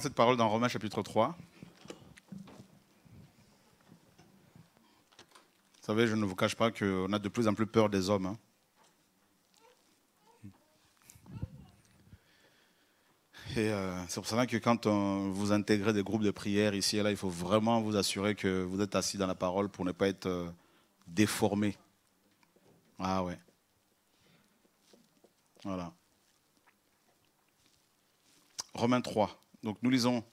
cette parole dans Romains chapitre 3. Vous savez, je ne vous cache pas qu'on a de plus en plus peur des hommes. Hein. Et euh, c'est pour cela que quand vous intégrez des groupes de prière ici et là, il faut vraiment vous assurer que vous êtes assis dans la parole pour ne pas être euh, déformé. Ah ouais. Voilà. Romains 3. Donc nous lisons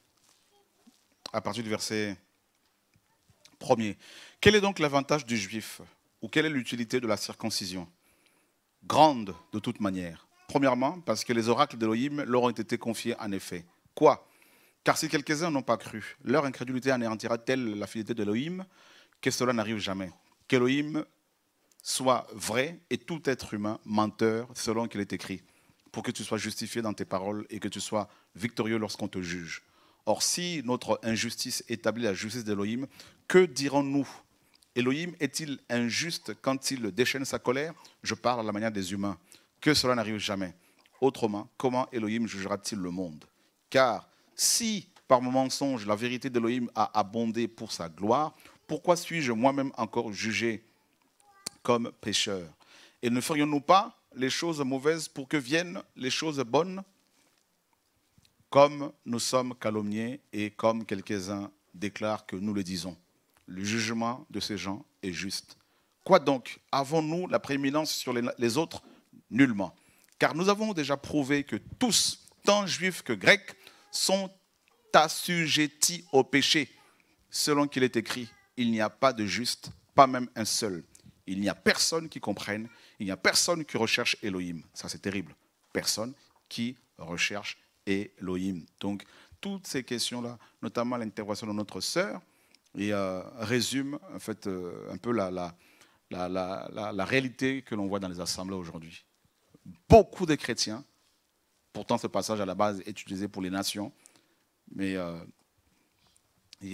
à partir du verset 1er. Quel est donc l'avantage du juif ou quelle est l'utilité de la circoncision Grande de toute manière. Premièrement, parce que les oracles d'Elohim leur ont été confiés en effet. Quoi Car si quelques-uns n'ont pas cru, leur incrédulité anéantira-t-elle la fidélité d'Elohim Que cela n'arrive jamais. Qu'Elohim soit vrai et tout être humain menteur selon qu'il est écrit, pour que tu sois justifié dans tes paroles et que tu sois victorieux lorsqu'on te juge. Or, si notre injustice établit la justice d'Elohim, que dirons-nous elohim est-il injuste quand il déchaîne sa colère Je parle à la manière des humains. Que cela n'arrive jamais. Autrement, comment Elohim jugera-t-il le monde Car si par mon mensonge la vérité d'Elohim a abondé pour sa gloire, pourquoi suis-je moi-même encore jugé comme pécheur Et ne ferions-nous pas les choses mauvaises pour que viennent les choses bonnes comme nous sommes calomniés et comme quelques-uns déclarent que nous le disons. Le jugement de ces gens est juste. Quoi donc Avons-nous la prééminence sur les autres Nullement. Car nous avons déjà prouvé que tous, tant juifs que grecs, sont assujettis au péché. Selon qu'il est écrit, il n'y a pas de juste, pas même un seul. Il n'y a personne qui comprenne, il n'y a personne qui recherche Elohim. Ça, c'est terrible. Personne qui recherche Elohim. Donc, toutes ces questions-là, notamment l'intervention de notre sœur, et euh, résume en fait euh, un peu la, la, réalité que l'on voit dans les assemblées aujourd'hui. Beaucoup de chrétiens, pourtant ce passage à la base est utilisé pour les nations, mais euh,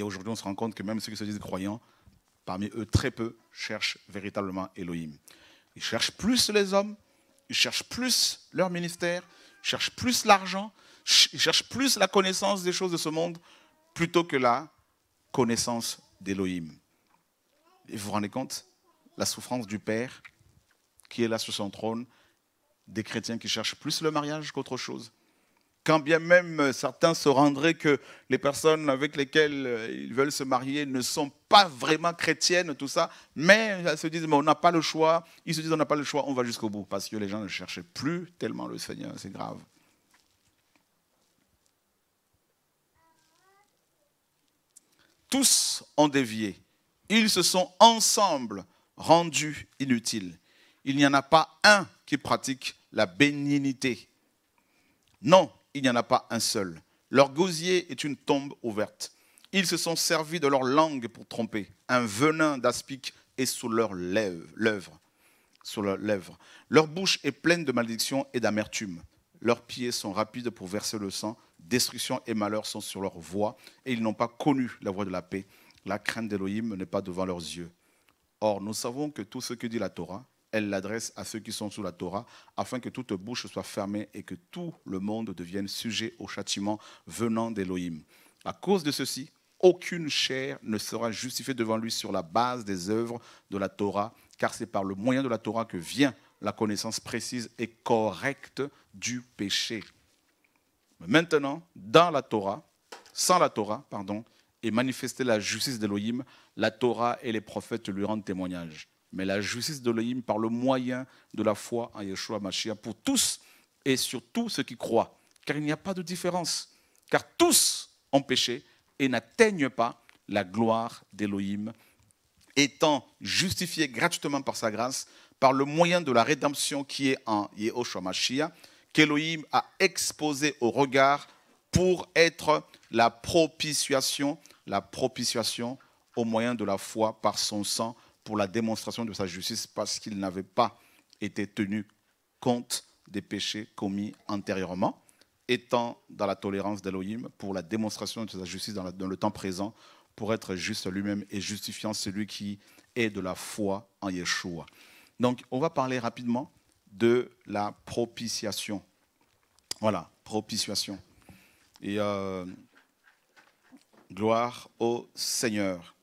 aujourd'hui on se rend compte que même ceux qui se disent croyants, parmi eux très peu cherchent véritablement Elohim. Ils cherchent plus les hommes, ils cherchent plus leur ministère, ils cherchent plus l'argent, ils cherchent plus la connaissance des choses de ce monde plutôt que la connaissance d'Elohim. Et vous vous rendez compte La souffrance du Père qui est là sur son trône, des chrétiens qui cherchent plus le mariage qu'autre chose. Quand bien même certains se rendraient que les personnes avec lesquelles euh, ils veulent se marier ne sont pas vraiment chrétiennes, tout ça, mais ils se disent, mais on n'a pas le choix. Ils se disent, on n'a pas le choix, on va jusqu'au bout, parce que les gens ne cherchaient plus tellement le Seigneur, c'est grave. Tous ont dévié. Ils se sont ensemble rendus inutiles. Il n'y en a pas un qui pratique la bénignité. Non, il n'y en a pas un seul. Leur gosier est une tombe ouverte. Ils se sont servis de leur langue pour tromper. Un venin d'aspic est sous leurs lèvres. leurs lèvres. Leur bouche est pleine de malédiction et d'amertume. Leurs pieds sont rapides pour verser le sang. Destruction et malheur sont sur leur voie, et ils n'ont pas connu la voie de la paix. La crainte d'Élohim n'est pas devant leurs yeux. Or, nous savons que tout ce que dit la Torah, elle l'adresse à ceux qui sont sous la Torah, afin que toute bouche soit fermée et que tout le monde devienne sujet au châtiment venant d'Élohim. À cause de ceci, aucune chair ne sera justifiée devant lui sur la base des œuvres de la Torah, car c'est par le moyen de la Torah que vient la connaissance précise et correcte du péché. Maintenant, dans la Torah, sans la Torah, pardon, et manifester la justice d'Elohim, la Torah et les prophètes lui rendent témoignage. Mais la justice d'Elohim par le moyen de la foi en Yeshua Mashiach pour tous et sur tous ceux qui croient. Car il n'y a pas de différence. Car tous ont péché et n'atteignent pas la gloire d'Elohim, étant justifiés gratuitement par sa grâce, par le moyen de la rédemption qui est en Yeshua Mashiach qu'Élohim a exposé au regard pour être la propitiation, la propitiation au moyen de la foi par son sang pour la démonstration de sa justice parce qu'il n'avait pas été tenu compte des péchés commis antérieurement, étant dans la tolérance d'Elohim pour la démonstration de sa justice dans, dans le temps présent pour être juste lui-même et justifiant celui qui est de la foi en Yeshua. Donc on va parler rapidement de la propitiation. Voilà, propitiation. Et euh, gloire au Seigneur.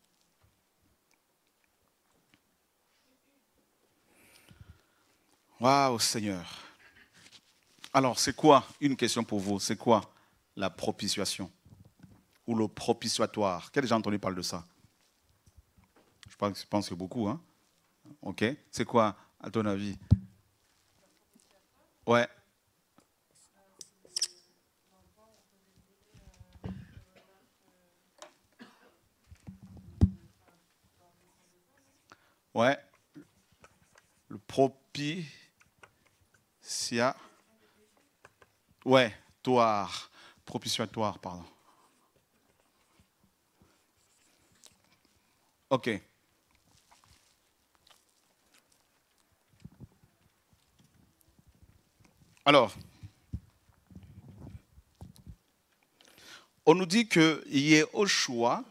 Waouh, Seigneur. Alors, c'est quoi Une question pour vous. C'est quoi la propitiation Ou le propitiatoire Quel a déjà entendu parler de ça Je pense, je pense que beaucoup. Hein OK. C'est quoi, à ton avis Ouais. Ouais. Le propicia Ouais, toire. Propitiatoire, pardon. OK. Alors, on nous dit que Yehoshua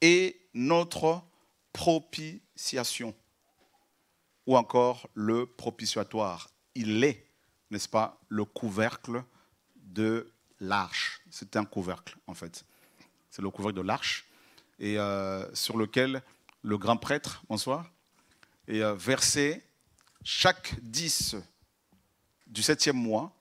est notre propitiation, ou encore le propitiatoire. Il est, n'est-ce pas, le couvercle de l'arche. C'est un couvercle, en fait. C'est le couvercle de l'arche, et euh, sur lequel le grand prêtre, bonsoir, et euh, versait chaque dix du septième mois,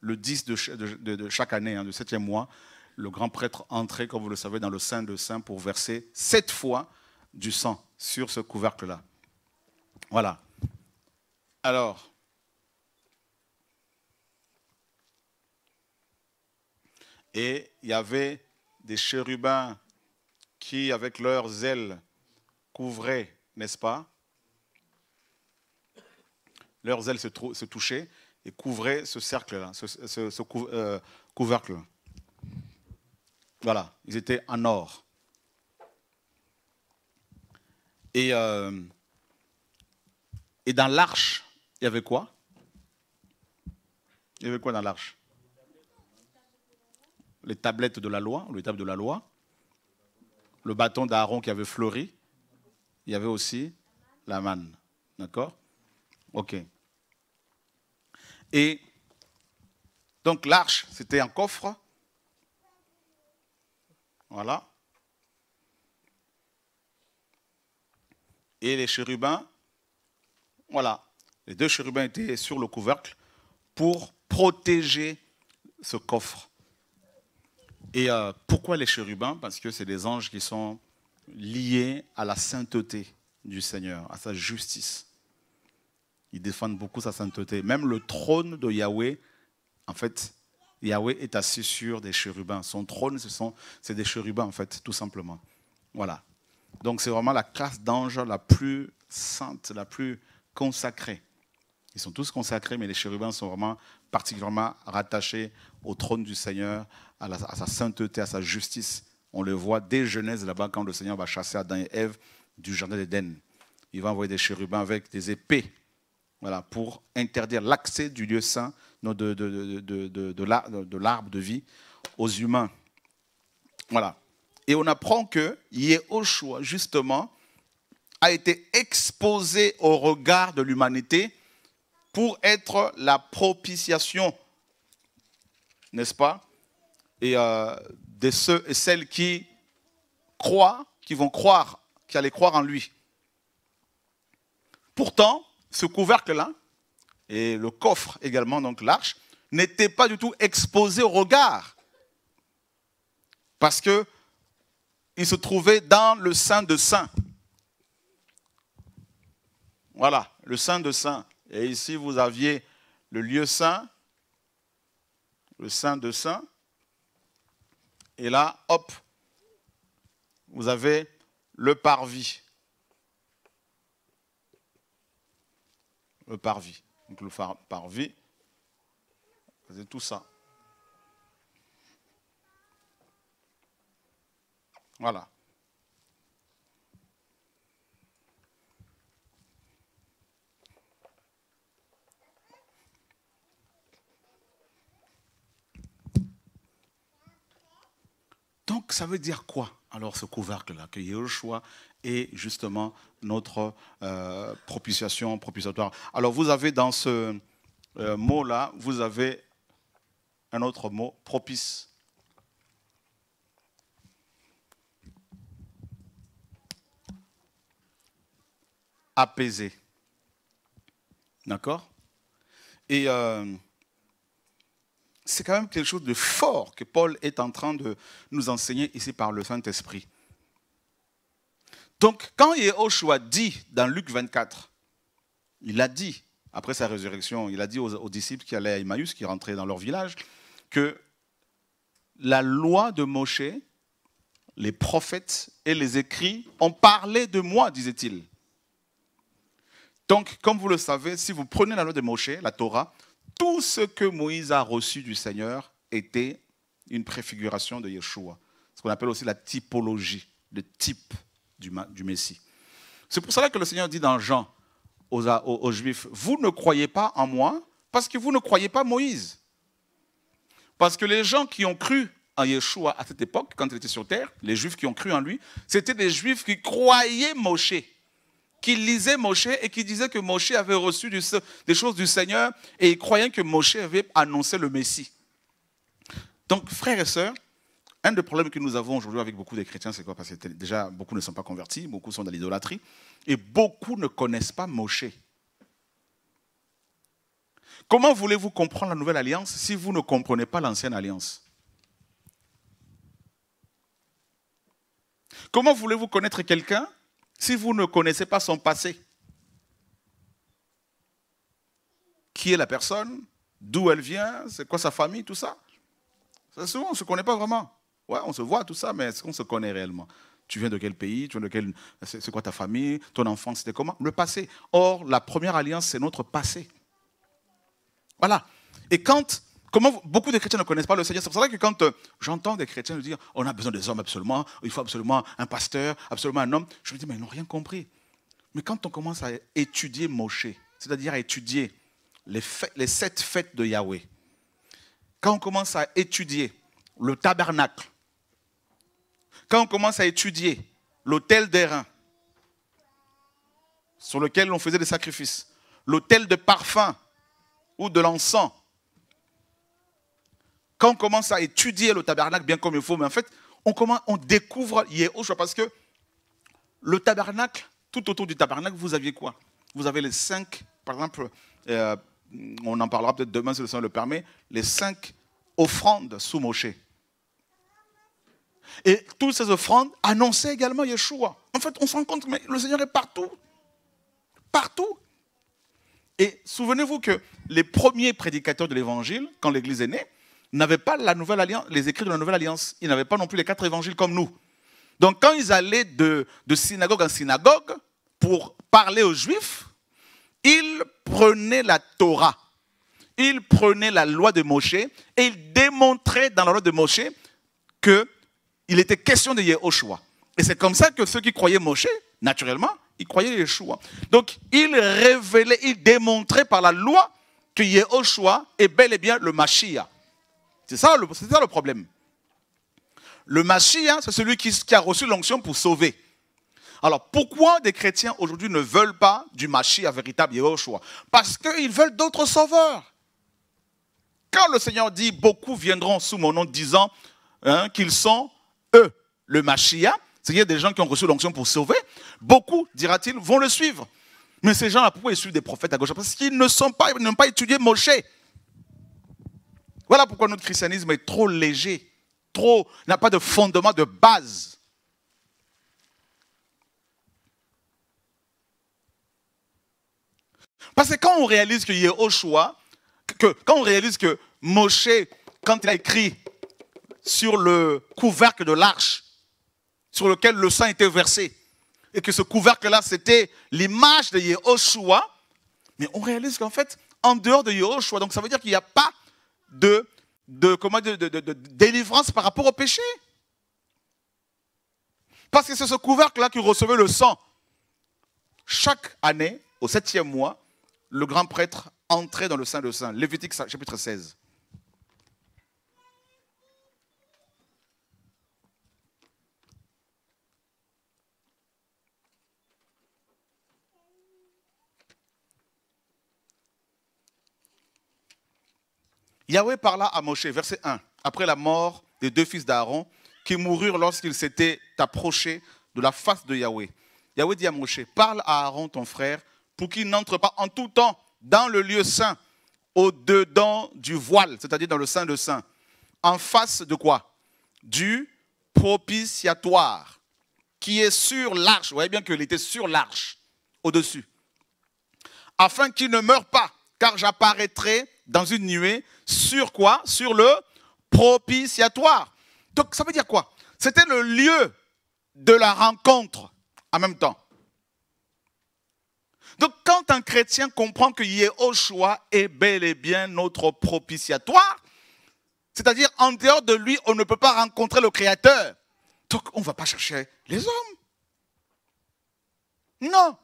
le 10 de, chaque année, hein, du septième mois, le grand prêtre entrait, comme vous le savez, dans le sein de saint pour verser sept fois du sang sur ce couvercle-là. Voilà. Alors, et il y avait des chérubins qui, avec leurs ailes, couvraient, n'est-ce pas, leurs ailes se, touchaient et couvraient ce cercle-là, ce, euh, couvercle. Voilà, ils étaient en or. Et, euh, et dans l'arche, il y avait quoi Il y avait quoi dans l'arche Les tablettes de la loi, le de la loi, le bâton d'Aaron qui avait fleuri, il y avait aussi la manne. D'accord Ok. Et donc l'arche, c'était un coffre. Voilà. Et les chérubins, voilà, les deux chérubins étaient sur le couvercle pour protéger ce coffre. Et euh, pourquoi les chérubins Parce que c'est des anges qui sont liés à la sainteté du Seigneur, à sa justice. Ils défendent beaucoup sa sainteté. Même le trône de Yahweh, en fait, Yahweh est assis sur des chérubins. Son trône, ce sont c'est des chérubins, en fait, tout simplement. Voilà. Donc c'est vraiment la classe d'anges la plus sainte, la plus consacrée. Ils sont tous consacrés, mais les chérubins sont vraiment particulièrement rattachés au trône du Seigneur, à, à sa sainteté, à sa justice. On le voit dès Genèse là-bas, quand le Seigneur va chasser Adam et Ève du jardin d'Éden. Il va envoyer des chérubins avec des épées pour interdire l'accès du lieu saint, de, de, de, l'arbre de vie aux humains. Voilà. Et on apprend que Yehoshua, justement, a été exposé au regard de l'humanité pour être la propitiation, n'est-ce pas Et euh, de ceux et celles qui croient, qui vont croire, qui allaient croire en lui. Pourtant, ce couvercle-là, et le coffre également, donc l'arche, n'était pas du tout exposé au regard. Parce qu'il se trouvait dans le sein de saint. Voilà, le sein de saint. Et ici, vous aviez le lieu saint, le sein de saint. Et là, hop, vous avez le parvis. le euh, parvis. Donc le parvis, c'est tout ça. Voilà. Donc ça veut dire quoi alors ce couvercle-là Que Yehoshua et justement notre euh, propitiation propitiatoire. Alors vous avez dans ce euh, mot-là, vous avez un autre mot, propice. Apaisé. D'accord Et euh, c'est quand même quelque chose de fort que Paul est en train de nous enseigner ici par le Saint-Esprit. Donc, quand Yehoshua dit dans Luc 24, il a dit, après sa résurrection, il a dit aux, disciples qui allaient à Emmaüs, qui rentraient dans leur village, que la loi de Moshe, les prophètes et les écrits ont parlé de moi, disait-il. Donc, comme vous le savez, si vous prenez la loi de Moshe, la Torah, tout ce que Moïse a reçu du Seigneur était une préfiguration de Yeshua. Ce qu'on appelle aussi la typologie, le type du, Messie. C'est pour cela que le Seigneur dit dans Jean aux, Juifs, vous ne croyez pas en moi parce que vous ne croyez pas Moïse. Parce que les gens qui ont cru en Yeshua à cette époque, quand il était sur terre, les Juifs qui ont cru en lui, c'était des Juifs qui croyaient Moshe, qui lisaient Moshe et qui disaient que Moshe avait reçu des choses du Seigneur et ils croyaient que Moshe avait annoncé le Messie. Donc, frères et sœurs, un des problèmes que nous avons aujourd'hui avec beaucoup de chrétiens, c'est quoi Parce que déjà, beaucoup ne sont pas convertis, beaucoup sont dans l'idolâtrie, et beaucoup ne connaissent pas Moshe. Comment voulez-vous comprendre la nouvelle alliance si vous ne comprenez pas l'ancienne alliance Comment voulez-vous connaître quelqu'un si vous ne connaissez pas son passé Qui est la personne D'où elle vient C'est quoi sa famille Tout ça, c'est Souvent, on ne se connaît pas vraiment. Ouais, on se voit, tout ça, mais est-ce qu'on se connaît réellement Tu viens de quel pays Tu viens de C'est quoi ta famille Ton enfance, c'était comment Le passé. Or, la première alliance, c'est notre passé. Voilà. Et quand Comment beaucoup de chrétiens ne connaissent pas le Seigneur C'est pour ça que quand euh, j'entends des chrétiens dire on a besoin des hommes absolument, il faut absolument un pasteur, absolument un homme, je me dis mais ils n'ont rien compris. Mais quand on commence à étudier Moshe, c'est-à-dire à étudier les sept fêtes de Yahweh, quand on commence à étudier le tabernacle, quand on commence à étudier l'autel d'airain, sur lequel on faisait des sacrifices, l'autel de parfum ou de l'encens, quand on commence à étudier le tabernacle bien comme il faut, mais en fait, on, commence, on découvre parce que le tabernacle, tout autour du tabernacle, vous aviez quoi Vous avez les cinq, par exemple, euh, on en parlera peut-être demain si le Seigneur le permet, les cinq offrandes sous Moshe. Et toutes ces offrandes annonçaient également Yeshua. En fait, on se rend compte, mais le Seigneur est partout. Partout. Et souvenez-vous que les premiers prédicateurs de l'Évangile, quand l'Église est née, n'avaient pas la nouvelle alliance, les écrits de la Nouvelle Alliance. Ils n'avaient pas non plus les quatre évangiles comme nous. Donc quand ils allaient de, de synagogue en synagogue pour parler aux Juifs, ils prenaient la Torah, ils prenaient la loi de Moshe et ils démontraient dans la loi de Moshe que il était question de Yehoshua. Et c'est comme ça que ceux qui croyaient Moshe, naturellement, ils croyaient Yeshua. Donc, il révélait, il démontrait par la loi que Yehoshua est bel et bien le Mashiach. C'est ça, le problème. Le Mashiach, c'est celui qui, a reçu l'onction pour sauver. Alors, pourquoi des chrétiens aujourd'hui ne veulent pas du Mashiach véritable Yehoshua Parce qu'ils veulent d'autres sauveurs. Quand le Seigneur dit, beaucoup viendront sous mon nom disant hein, qu'ils sont le Machia, c'est-à-dire des gens qui ont reçu l'onction pour sauver, beaucoup, dira-t-il, vont le suivre. Mais ces gens-là, pourquoi ils suivent des prophètes à gauche Parce qu'ils ne sont pas, n'ont pas étudié Moshe. Voilà pourquoi notre christianisme est trop léger, trop, n'a pas de fondement, de base. Parce que quand on réalise qu'il au choix, que, quand on réalise que Moshe, quand il a écrit sur le couvercle de l'arche sur lequel le sang était versé. Et que ce couvercle-là, c'était l'image de Yehoshua. Mais on réalise qu'en fait, en dehors de Yehoshua, donc ça veut dire qu'il n'y a pas de, de, comment, de, délivrance par rapport au péché. Parce que c'est ce couvercle-là qui recevait le sang. Chaque année, au septième mois, le grand prêtre entrait dans le Saint de Saint. Lévitique chapitre 16. Yahweh parla à Moshe, verset 1, après la mort des deux fils d'Aaron, qui moururent lorsqu'ils s'étaient approchés de la face de Yahweh. Yahweh dit à Moshe, parle à Aaron ton frère, pour qu'il n'entre pas en tout temps dans le lieu saint, au-dedans du voile, c'est-à-dire dans le sein de saint, en face de quoi Du propitiatoire, qui est sur l'arche. Vous voyez bien qu'il était sur l'arche, au-dessus. Afin qu'il ne meure pas, car j'apparaîtrai dans une nuée sur quoi Sur le propitiatoire. Donc ça veut dire quoi C'était le lieu de la rencontre en même temps. Donc quand un chrétien comprend que choix est bel et bien notre propitiatoire, c'est-à-dire en dehors de lui, on ne peut pas rencontrer le Créateur. Donc on ne va pas chercher les hommes. Non,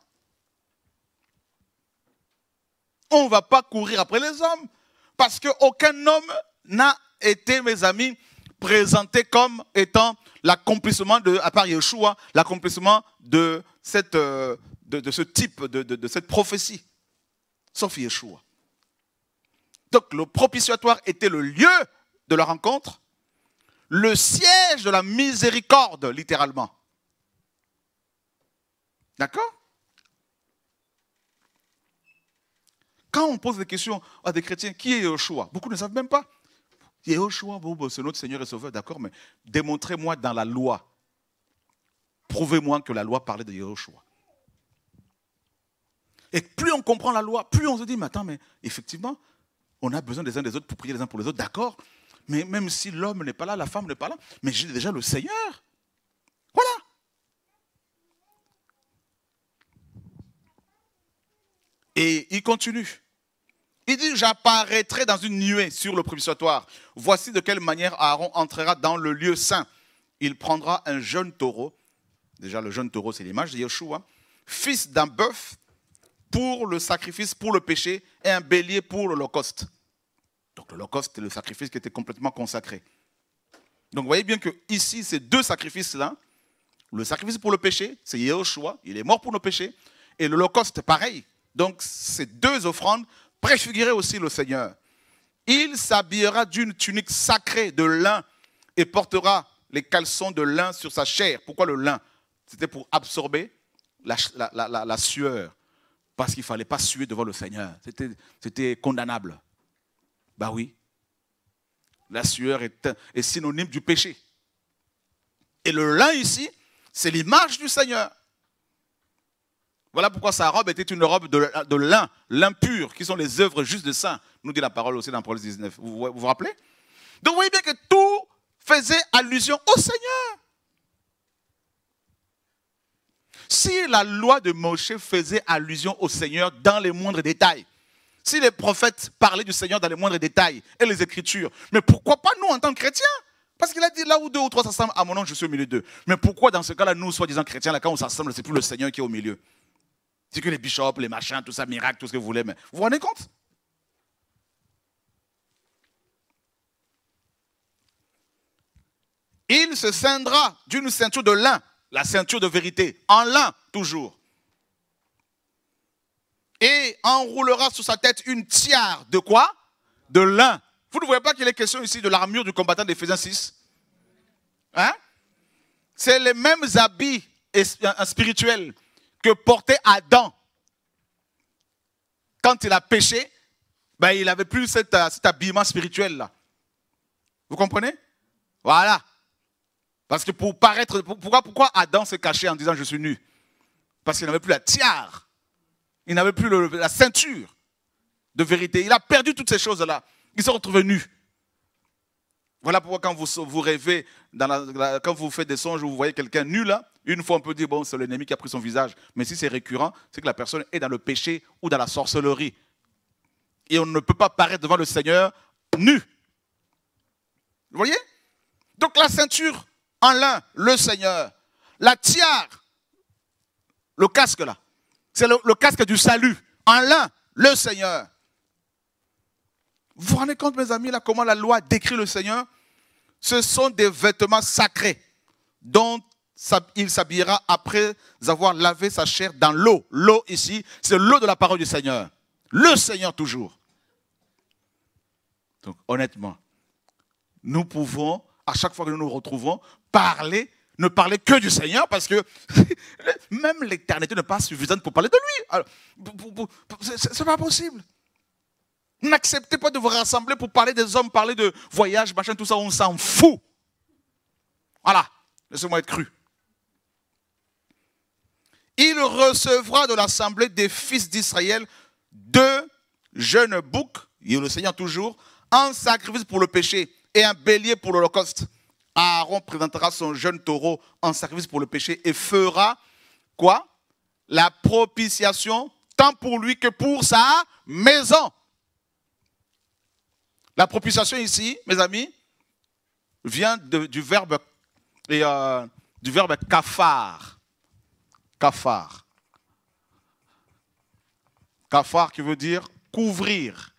on ne va pas courir après les hommes. Parce qu'aucun homme n'a été, mes amis, présenté comme étant l'accomplissement de, à part Yeshua, l'accomplissement de, cette, euh, de, ce type, de, de, cette prophétie, sauf Yeshua. Donc le propitiatoire était le lieu de la rencontre, le siège de la miséricorde, littéralement. D'accord on pose des questions à des chrétiens, qui est Yahushua Beaucoup ne savent même pas. Yahushua, c'est notre Seigneur et Sauveur, d'accord, mais démontrez-moi dans la loi. Prouvez-moi que la loi parlait de Yahushua. Et plus on comprend la loi, plus on se dit, mais attends, mais effectivement, on a besoin des uns des autres pour prier les uns pour les autres, d'accord Mais même si l'homme n'est pas là, la femme n'est pas là, mais j'ai déjà le Seigneur. Voilà. Et il continue. Il dit, j'apparaîtrai dans une nuée sur le propitiatoire. Voici de quelle manière Aaron entrera dans le lieu saint. Il prendra un jeune taureau. Déjà, le jeune taureau, c'est l'image de Yeshua. Fils d'un bœuf pour le sacrifice, pour le péché, et un bélier pour l'holocauste. Donc l'holocauste, c'est le sacrifice qui était complètement consacré. Donc vous voyez bien que ici, ces deux sacrifices-là, le sacrifice pour le péché, c'est Yeshua, il est mort pour nos péchés, et l'holocauste, pareil. Donc ces deux offrandes préfigurait aussi le Seigneur. Il s'habillera d'une tunique sacrée de lin et portera les caleçons de lin sur sa chair. Pourquoi le lin C'était pour absorber la, sueur, parce qu'il ne fallait pas suer devant le Seigneur. C'était condamnable. Ben oui, la sueur est, est synonyme du péché. Et le lin ici, c'est l'image du Seigneur. Voilà pourquoi sa robe était une robe de, lin, l'impur, qui sont les œuvres justes de saint, nous dit la parole aussi dans Proverbe 19. Vous, vous rappelez Donc vous voyez bien que tout faisait allusion au Seigneur. Si la loi de Moshe faisait allusion au Seigneur dans les moindres détails, si les prophètes parlaient du Seigneur dans les moindres détails et les Écritures, mais pourquoi pas nous en tant que chrétiens parce qu'il a dit là où deux ou trois s'assemblent, à mon nom, je suis au milieu d'eux. Mais pourquoi dans ce cas-là, nous, soi-disant chrétiens, là, quand on s'assemble, c'est plus le Seigneur qui est au milieu c'est que les bishops, les machins, tout ça, miracle, tout ce que vous voulez, mais vous vous rendez compte Il se ceindra d'une ceinture de lin, la ceinture de vérité, en lin toujours. Et enroulera sur sa tête une tiare de quoi De lin. Vous ne voyez pas qu'il est question ici de l'armure du combattant d'Éphésiens 6 Hein C'est les mêmes habits spirituels que portait Adam. Quand il a péché, ben, il n'avait plus cet, euh, habillement spirituel-là. Vous comprenez Voilà. Parce que pour paraître, pourquoi, pourquoi Adam s'est caché en disant je suis nu Parce qu'il n'avait plus la tiare, il n'avait plus la ceinture de vérité. Il a perdu toutes ces choses-là. Ils sont revenus. Voilà pourquoi quand vous, vous rêvez, quand vous faites des songes vous voyez quelqu'un nul, une fois on peut dire, bon, c'est l'ennemi qui a pris son visage. Mais si c'est récurrent, c'est que la personne est dans le péché ou dans la sorcellerie. Et on ne peut pas paraître devant le Seigneur nu. Vous voyez Donc la ceinture en lin, le Seigneur. La tiare, le casque là, c'est le, le casque du salut. En l'un, le Seigneur. Vous vous rendez compte, mes amis, là, comment la loi décrit le Seigneur Ce sont des vêtements sacrés dont il s'habillera après avoir lavé sa chair dans l'eau. L'eau ici, c'est l'eau de la parole du Seigneur. Le Seigneur toujours. Donc honnêtement, nous pouvons, à chaque fois que nous nous retrouvons, parler, ne parler que du Seigneur, parce que même l'éternité n'est pas suffisante pour parler de lui. Ce n'est pas possible. N'acceptez pas de vous rassembler pour parler des hommes, parler de voyages, machin, tout ça, on s'en fout. Voilà, laissez-moi être cru. Il recevra de l'assemblée des fils d'Israël deux jeunes boucs, Il le Seigneur toujours, un sacrifice pour le péché et un bélier pour l'Holocauste. Aaron présentera son jeune taureau en sacrifice pour le péché et fera quoi La propitiation, tant pour lui que pour sa maison. La propitiation ici, mes amis, vient du verbe et euh, du verbe kafar. Kafar. Kafar qui veut dire couvrir.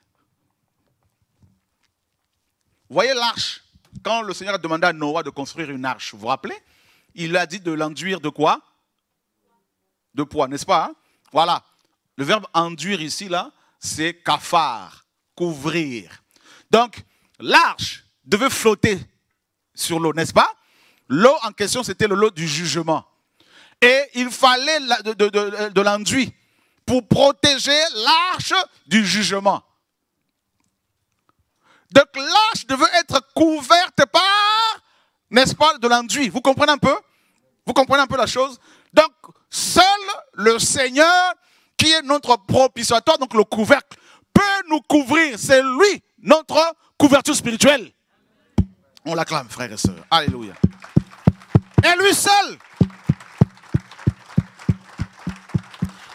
Vous voyez l'arche Quand le Seigneur a demandé à Noah de construire une arche, vous vous rappelez Il a dit de l'enduire de quoi De poids, n'est-ce pas hein? Voilà. Le verbe enduire ici, là, c'est kafar, couvrir. Donc, l'arche devait flotter sur l'eau, n'est-ce pas L'eau en question, c'était le lot du jugement. Et il fallait de, l'enduit pour protéger l'arche du jugement. Donc l'arche devait être couverte par, n'est-ce pas, de l'enduit. Vous comprenez un peu Vous comprenez un peu la chose Donc seul le Seigneur, qui est notre propitiatoire, donc le couvercle, peut nous couvrir. C'est lui notre couverture spirituelle. On l'acclame, frères et sœurs. Alléluia. Et lui seul.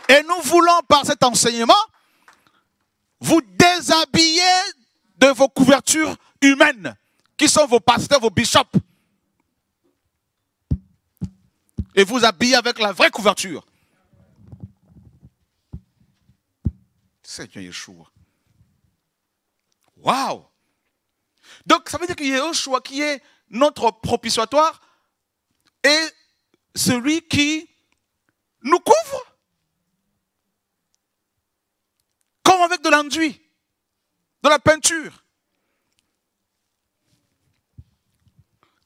Et nous voulons, par cet enseignement, vous déshabiller de vos couvertures humaines, qui sont vos pasteurs, vos bishops. Et vous habiller avec la vraie couverture. Seigneur Yeshua. Waouh Donc ça veut dire que choix qui est notre propitiatoire, est celui qui nous couvre. Comme avec de l'enduit, de la peinture.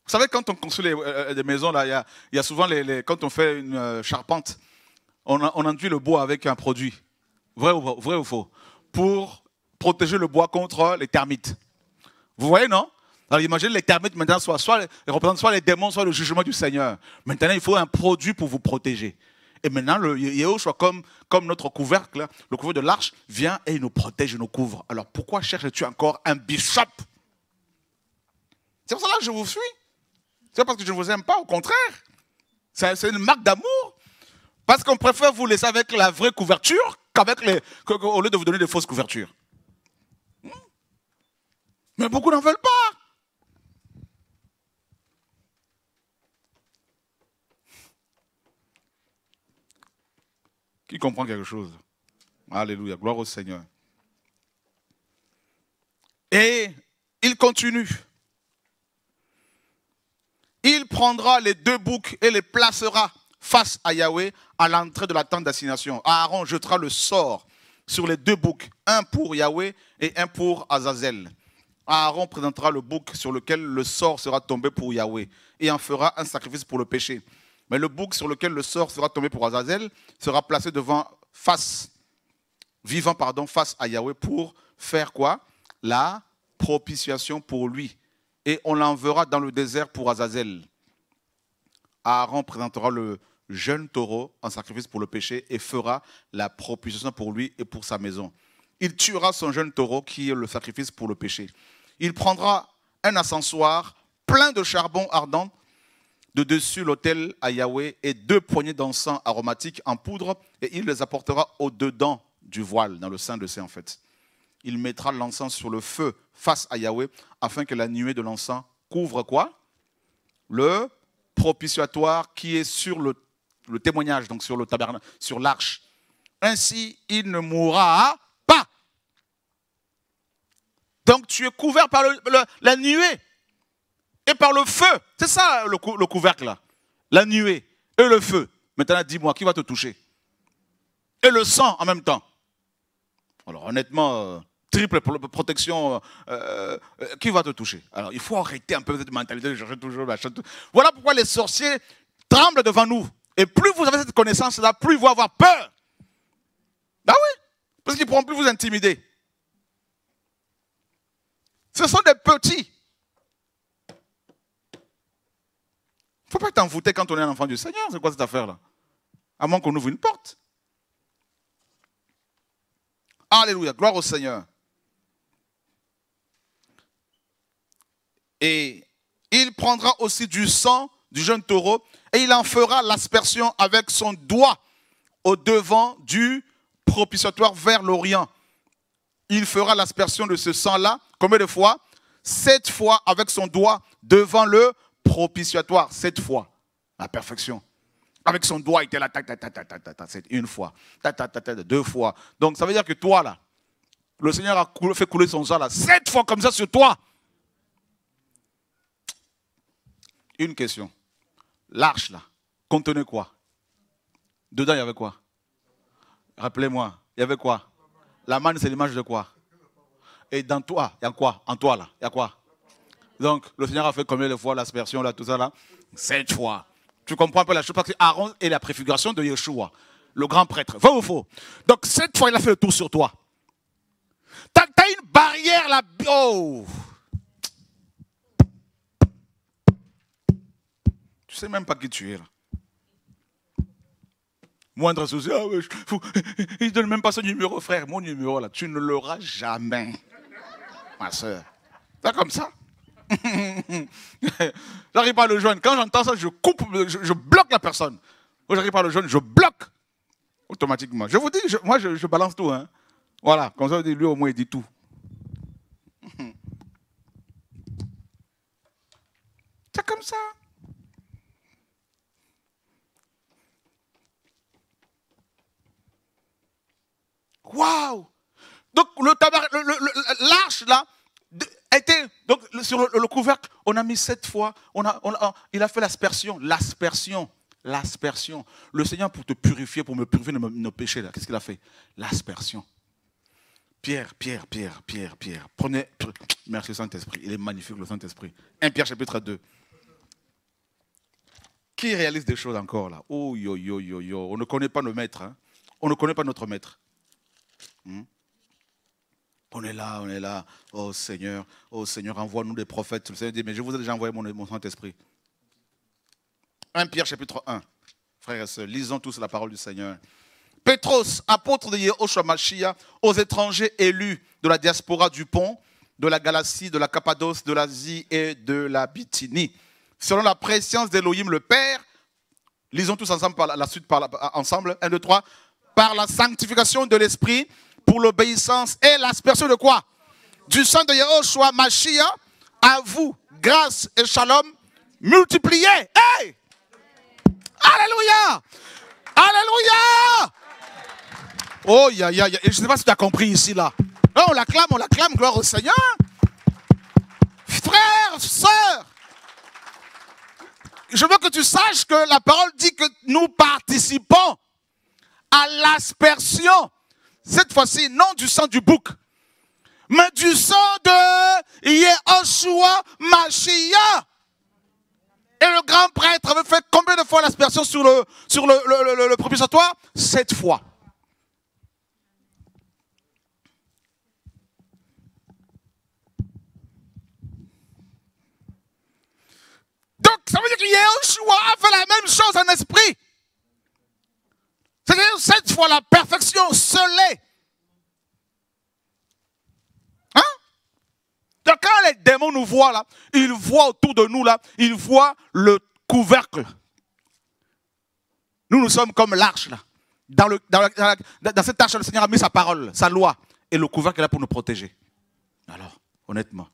Vous savez, quand on construit euh, euh, des maisons, il y, a souvent, les, quand on fait une euh, charpente, on, enduit le bois avec un produit. Vrai vrai ou faux Pour protéger le bois contre les termites. Vous voyez, non alors imaginez les termites maintenant soit, soit, représentent soit les démons, soit le jugement du Seigneur. Maintenant, il faut un produit pour vous protéger. Et maintenant, le soit comme, comme notre couvercle, hein, le couvercle de l'arche, vient et il nous protège, il nous couvre. Alors pourquoi cherches-tu encore un bishop C'est pour ça que je vous suis. C'est parce que je ne vous aime pas, au contraire. C'est une marque d'amour. Parce qu'on préfère vous laisser avec la vraie couverture qu'avec les, au lieu de vous donner des fausses couvertures. Mais beaucoup n'en veulent pas. Qui comprend quelque chose Alléluia, gloire au Seigneur. Et il continue. Il prendra les deux boucs et les placera face à Yahweh à l'entrée de la tente d'assignation. Aaron jettera le sort sur les deux boucs, un pour Yahweh et un pour Azazel. Aaron présentera le bouc sur lequel le sort sera tombé pour Yahweh et en fera un sacrifice pour le péché. Mais le bouc sur lequel le sort sera tombé pour Azazel sera placé devant face, vivant pardon, face à Yahweh pour faire quoi La propitiation pour lui. Et on l'enverra dans le désert pour Azazel. Aaron présentera le jeune taureau en sacrifice pour le péché et fera la propitiation pour lui et pour sa maison. Il tuera son jeune taureau qui est le sacrifice pour le péché il prendra un ascenseur plein de charbon ardent de dessus l'autel à Yahweh et deux poignées d'encens aromatique en poudre, et il les apportera au-dedans du voile, dans le sein de ses en fait. Il mettra l'encens sur le feu face à Yahweh, afin que la nuée de l'encens couvre quoi Le propitiatoire qui est sur le, le témoignage, donc sur le tabernacle, sur l'arche. Ainsi, il ne mourra donc tu es couvert par la nuée et par le feu. C'est ça le, couvercle là. La nuée et le feu. Maintenant, dis-moi, qui va te toucher Et le sang en même temps. Alors honnêtement, euh, triple protection, euh, euh, qui va te toucher Alors il faut arrêter un peu cette mentalité de chercher toujours Voilà pourquoi les sorciers tremblent devant nous. Et plus vous avez cette connaissance-là, plus ils vont avoir peur. Ben oui Parce qu'ils ne pourront plus vous intimider. Ce sont des petits. Il ne faut pas envoûté quand on est un enfant du Seigneur. C'est quoi cette affaire-là À moins qu'on ouvre une porte. Alléluia, gloire au Seigneur. Et il prendra aussi du sang du jeune taureau et il en fera l'aspersion avec son doigt au devant du propitiatoire vers l'Orient. Il fera l'aspersion de ce sang-là Combien de fois Sept fois avec son doigt devant le propitiatoire. Sept fois. La perfection. Avec son doigt, il était là, une fois, deux fois. Donc ça veut dire que toi, là, le Seigneur a fait couler son sang, là, sept fois comme ça sur toi. Une question. L'arche, là, contenait quoi Dedans, il y avait quoi Rappelez-moi, il y avait quoi La manne, c'est l'image de quoi et dans toi, il y a quoi En toi, là, il y a quoi Donc, le Seigneur a fait combien de fois l'aspersion, là, tout ça, là Sept fois. Tu comprends pas peu la chose Parce que Aaron est la préfiguration de Yeshua, le grand prêtre. Va ou faux Donc, sept fois, il a fait le tour sur toi. T'as une barrière là. Oh Tu sais même pas qui tu es là. Moindre souci, ah, il ne donne même pas son numéro, frère. Mon numéro là, tu ne l'auras jamais ma C'est comme ça. j'arrive pas à le joindre. Quand j'entends ça, je coupe, je, bloque la personne. Quand j'arrive pas à le joindre, je bloque automatiquement. Je vous dis, moi, je, balance tout. Hein. Voilà, comme ça, lui, au moins, il dit tout. C'est comme ça. Waouh donc le tabac, l'arche là était donc sur le, couvercle, on a mis sept fois, on a, il a fait l'aspersion, l'aspersion, l'aspersion. Le Seigneur pour te purifier, pour me purifier de nos péchés là, qu'est-ce qu'il a fait L'aspersion. Pierre, Pierre, Pierre, Pierre, Pierre. Prenez, merci Saint-Esprit. Il est magnifique le Saint-Esprit. 1 Pierre chapitre 2. Qui réalise des choses encore là Oh yo yo yo yo. On ne connaît pas le maître, hein. On ne connaît pas notre maître. Hmm? On est là, on est là. Oh Seigneur, oh Seigneur, envoie-nous des prophètes. Le Seigneur dit, mais je vous ai déjà envoyé mon, Saint-Esprit. 1 Pierre chapitre 1. Frères et sœurs, lisons tous la parole du Seigneur. Pétros, apôtre de Yehoshua Mashiach, aux étrangers élus de la diaspora du pont, de la Galatie, de la Cappadoce, de l'Asie et de la Bithynie. Selon la préscience d'Élohim le Père, lisons tous ensemble par la, suite, par ensemble, 1, 2, 3, par la sanctification de l'Esprit, pour l'obéissance et l'aspersion de quoi Du sang de Yahushua Mashiach, à vous, grâce et shalom, multiplié. Alléluia Alléluia Oh, ya, ya, ya. Je ne sais pas si tu as compris ici, là. Oh, on l'acclame, on l'acclame, gloire au Seigneur. Frères, sœurs, je veux que tu saches que la parole dit que nous participons à l'aspersion cette fois-ci, non du sang du bouc, mais du sang de Yehoshua Mashiach. Et le grand prêtre avait fait combien de fois l'aspersion sur le, sur le, le, le, Sept fois. Donc, ça veut dire que Yehoshua a fait la même chose en esprit. C'est-à-dire, cette fois, la perfection se Hein? quand les démons nous voient là, ils voient autour de nous là, ils voient le couvercle. Nous, nous sommes comme l'arche là. Dans, le, dans, cette arche, le Seigneur a mis sa parole, sa loi, et le couvercle est là pour nous protéger. Alors, honnêtement,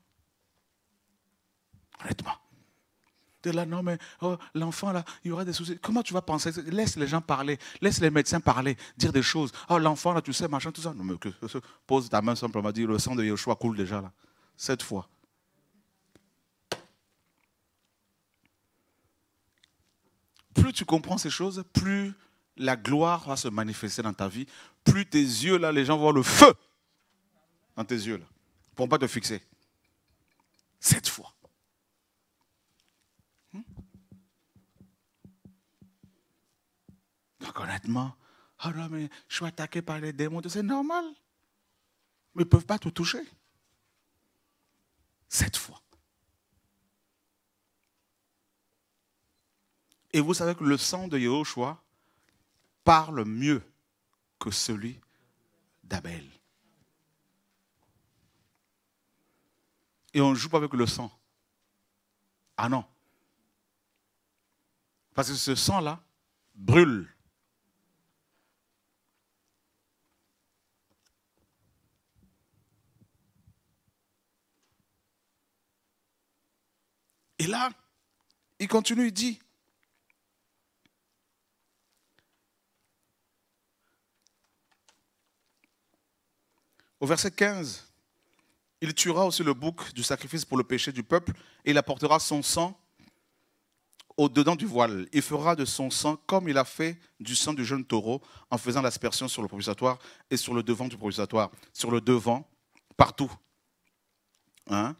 honnêtement, de là, non, mais oh, l'enfant, là, il y aura des soucis. Comment tu vas penser Laisse les gens parler, laisse les médecins parler, dire des choses. Oh, l'enfant, là, tu sais, machin, tout ça. Non, mais pose ta main simplement, dire le sang de Yeshua coule déjà, là. Cette fois. Plus tu comprends ces choses, plus la gloire va se manifester dans ta vie, plus tes yeux, là, les gens voient le feu dans tes yeux, là, pour ne pas te fixer. Cette fois. honnêtement, ah, je suis attaqué par les démons, c'est normal. Mais ils ne peuvent pas tout toucher. Cette fois. Et vous savez que le sang de Yahushua parle mieux que celui d'Abel. Et on ne joue pas avec le sang. Ah non. Parce que ce sang-là brûle. là, il continue, il dit, au verset 15, il tuera aussi le bouc du sacrifice pour le péché du peuple et il apportera son sang au-dedans du voile. Il fera de son sang comme il a fait du sang du jeune taureau en faisant l'aspersion sur le propitiatoire et sur le devant du propitiatoire, sur le devant, partout. Hein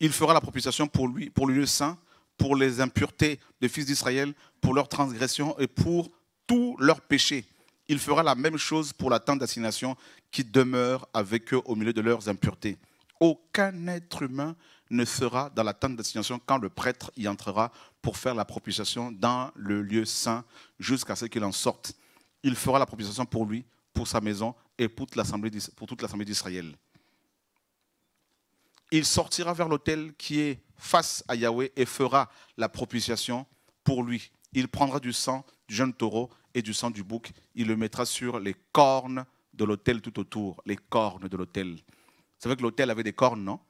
il fera la propitiation pour lui, pour le lieu saint, pour les impuretés des fils d'Israël, pour leurs transgressions et pour tous leurs péchés. Il fera la même chose pour la tente d'assignation qui demeure avec eux au milieu de leurs impuretés. Aucun être humain ne sera dans la tente d'assignation quand le prêtre y entrera pour faire la propitiation dans le lieu saint jusqu'à ce qu'il en sorte. Il fera la propitiation pour lui, pour sa maison et pour toute l'assemblée d'Israël il sortira vers l'autel qui est face à Yahweh et fera la propitiation pour lui. Il prendra du sang du jeune taureau et du sang du bouc. Il le mettra sur les cornes de l'autel tout autour. Les cornes de l'autel. Vous savez que l'autel avait des cornes, non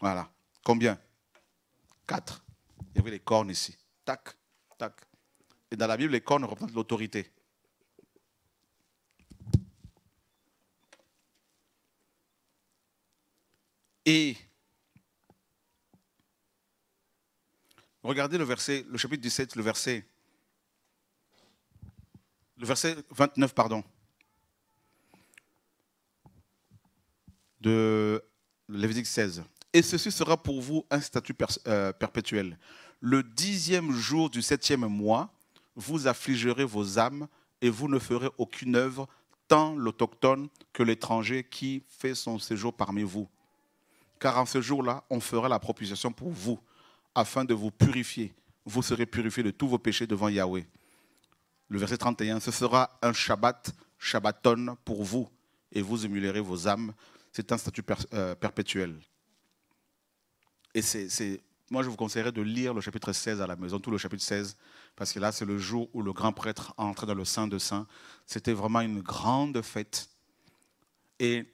Voilà. Combien Quatre. Il y avait les cornes ici. Tac, tac. Et dans la Bible, les cornes représentent l'autorité. Et regardez le verset, le chapitre 17, le verset, le verset 29, pardon, de Lévitique 16. Et ceci sera pour vous un statut euh, perpétuel. Le dixième jour du septième mois, vous affligerez vos âmes et vous ne ferez aucune œuvre, tant l'autochtone que l'étranger qui fait son séjour parmi vous. Car en ce jour-là, on fera la propitiation pour vous, afin de vous purifier. Vous serez purifiés de tous vos péchés devant Yahweh. Le verset 31, ce sera un Shabbat, Shabbaton pour vous, et vous émulerez vos âmes. C'est un statut euh, perpétuel. Et c'est, moi, je vous conseillerais de lire le chapitre 16 à la maison, tout le chapitre 16, parce que là, c'est le jour où le grand prêtre entrait dans le Saint de Saint. C'était vraiment une grande fête. Et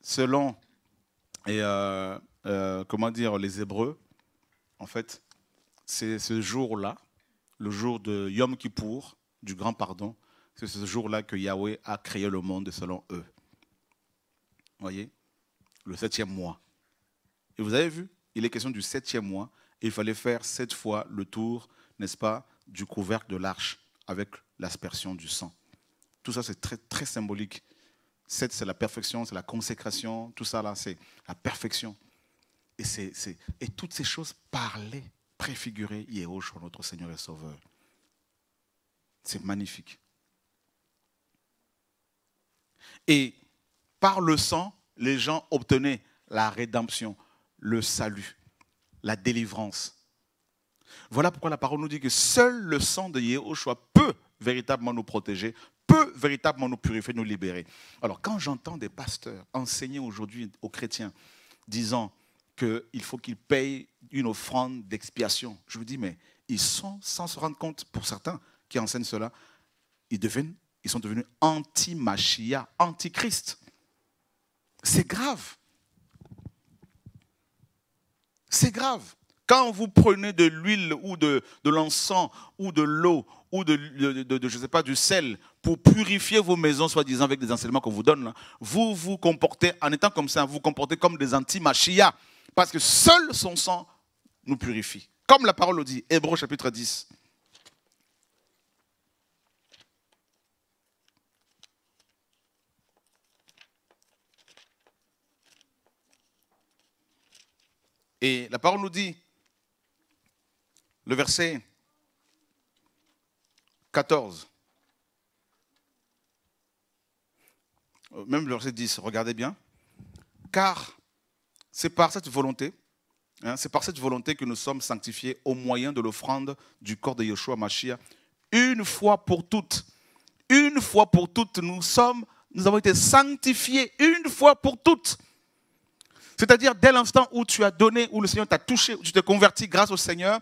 selon et euh, euh, comment dire, les Hébreux, en fait, c'est ce jour-là, le jour de Yom Kippour, du grand pardon, c'est ce jour-là que Yahweh a créé le monde selon eux. Vous voyez Le septième mois. Et vous avez vu, il est question du septième mois. Et il fallait faire sept fois le tour, n'est-ce pas, du couvercle de l'arche avec l'aspersion du sang. Tout ça, c'est très, très symbolique c'est la perfection, c'est la consécration, tout ça là, c'est la perfection. Et, et toutes ces choses parlaient, préfiguraient Yéhoshua, notre Seigneur et Sauveur. C'est magnifique. Et par le sang, les gens obtenaient la rédemption, le salut, la délivrance. Voilà pourquoi la parole nous dit que seul le sang de Yéhoshua peut véritablement nous protéger, peut véritablement nous purifier, nous libérer. Alors quand j'entends des pasteurs enseigner aujourd'hui aux chrétiens, disant qu'il faut qu'ils payent une offrande d'expiation, je vous dis, mais ils sont, sans se rendre compte, pour certains qui enseignent cela, ils, deviennent, ils sont devenus anti-machia, anti-Christ. C'est grave. C'est grave. Quand vous prenez de l'huile ou de, de l'encens ou de l'eau ou de, je ne sais pas, du sel pour purifier vos maisons, soi-disant, avec des enseignements qu'on vous donne. Vous vous comportez, en étant comme ça, vous vous comportez comme des anti-machia, parce que seul son sang nous purifie. Comme la parole nous dit, Hébreu chapitre 10. Et la parole nous dit, le verset 14. Euh, même le verset 10, regardez bien. Car c'est par cette volonté, hein, c'est par cette volonté que nous sommes sanctifiés au moyen de l'offrande du corps de Yeshua Mashiach, une fois pour toutes. Une fois pour toutes, nous sommes, nous avons été sanctifiés une fois pour toutes. C'est-à-dire, dès l'instant où tu as donné, où le Seigneur t'a touché, où tu t'es converti grâce au Seigneur,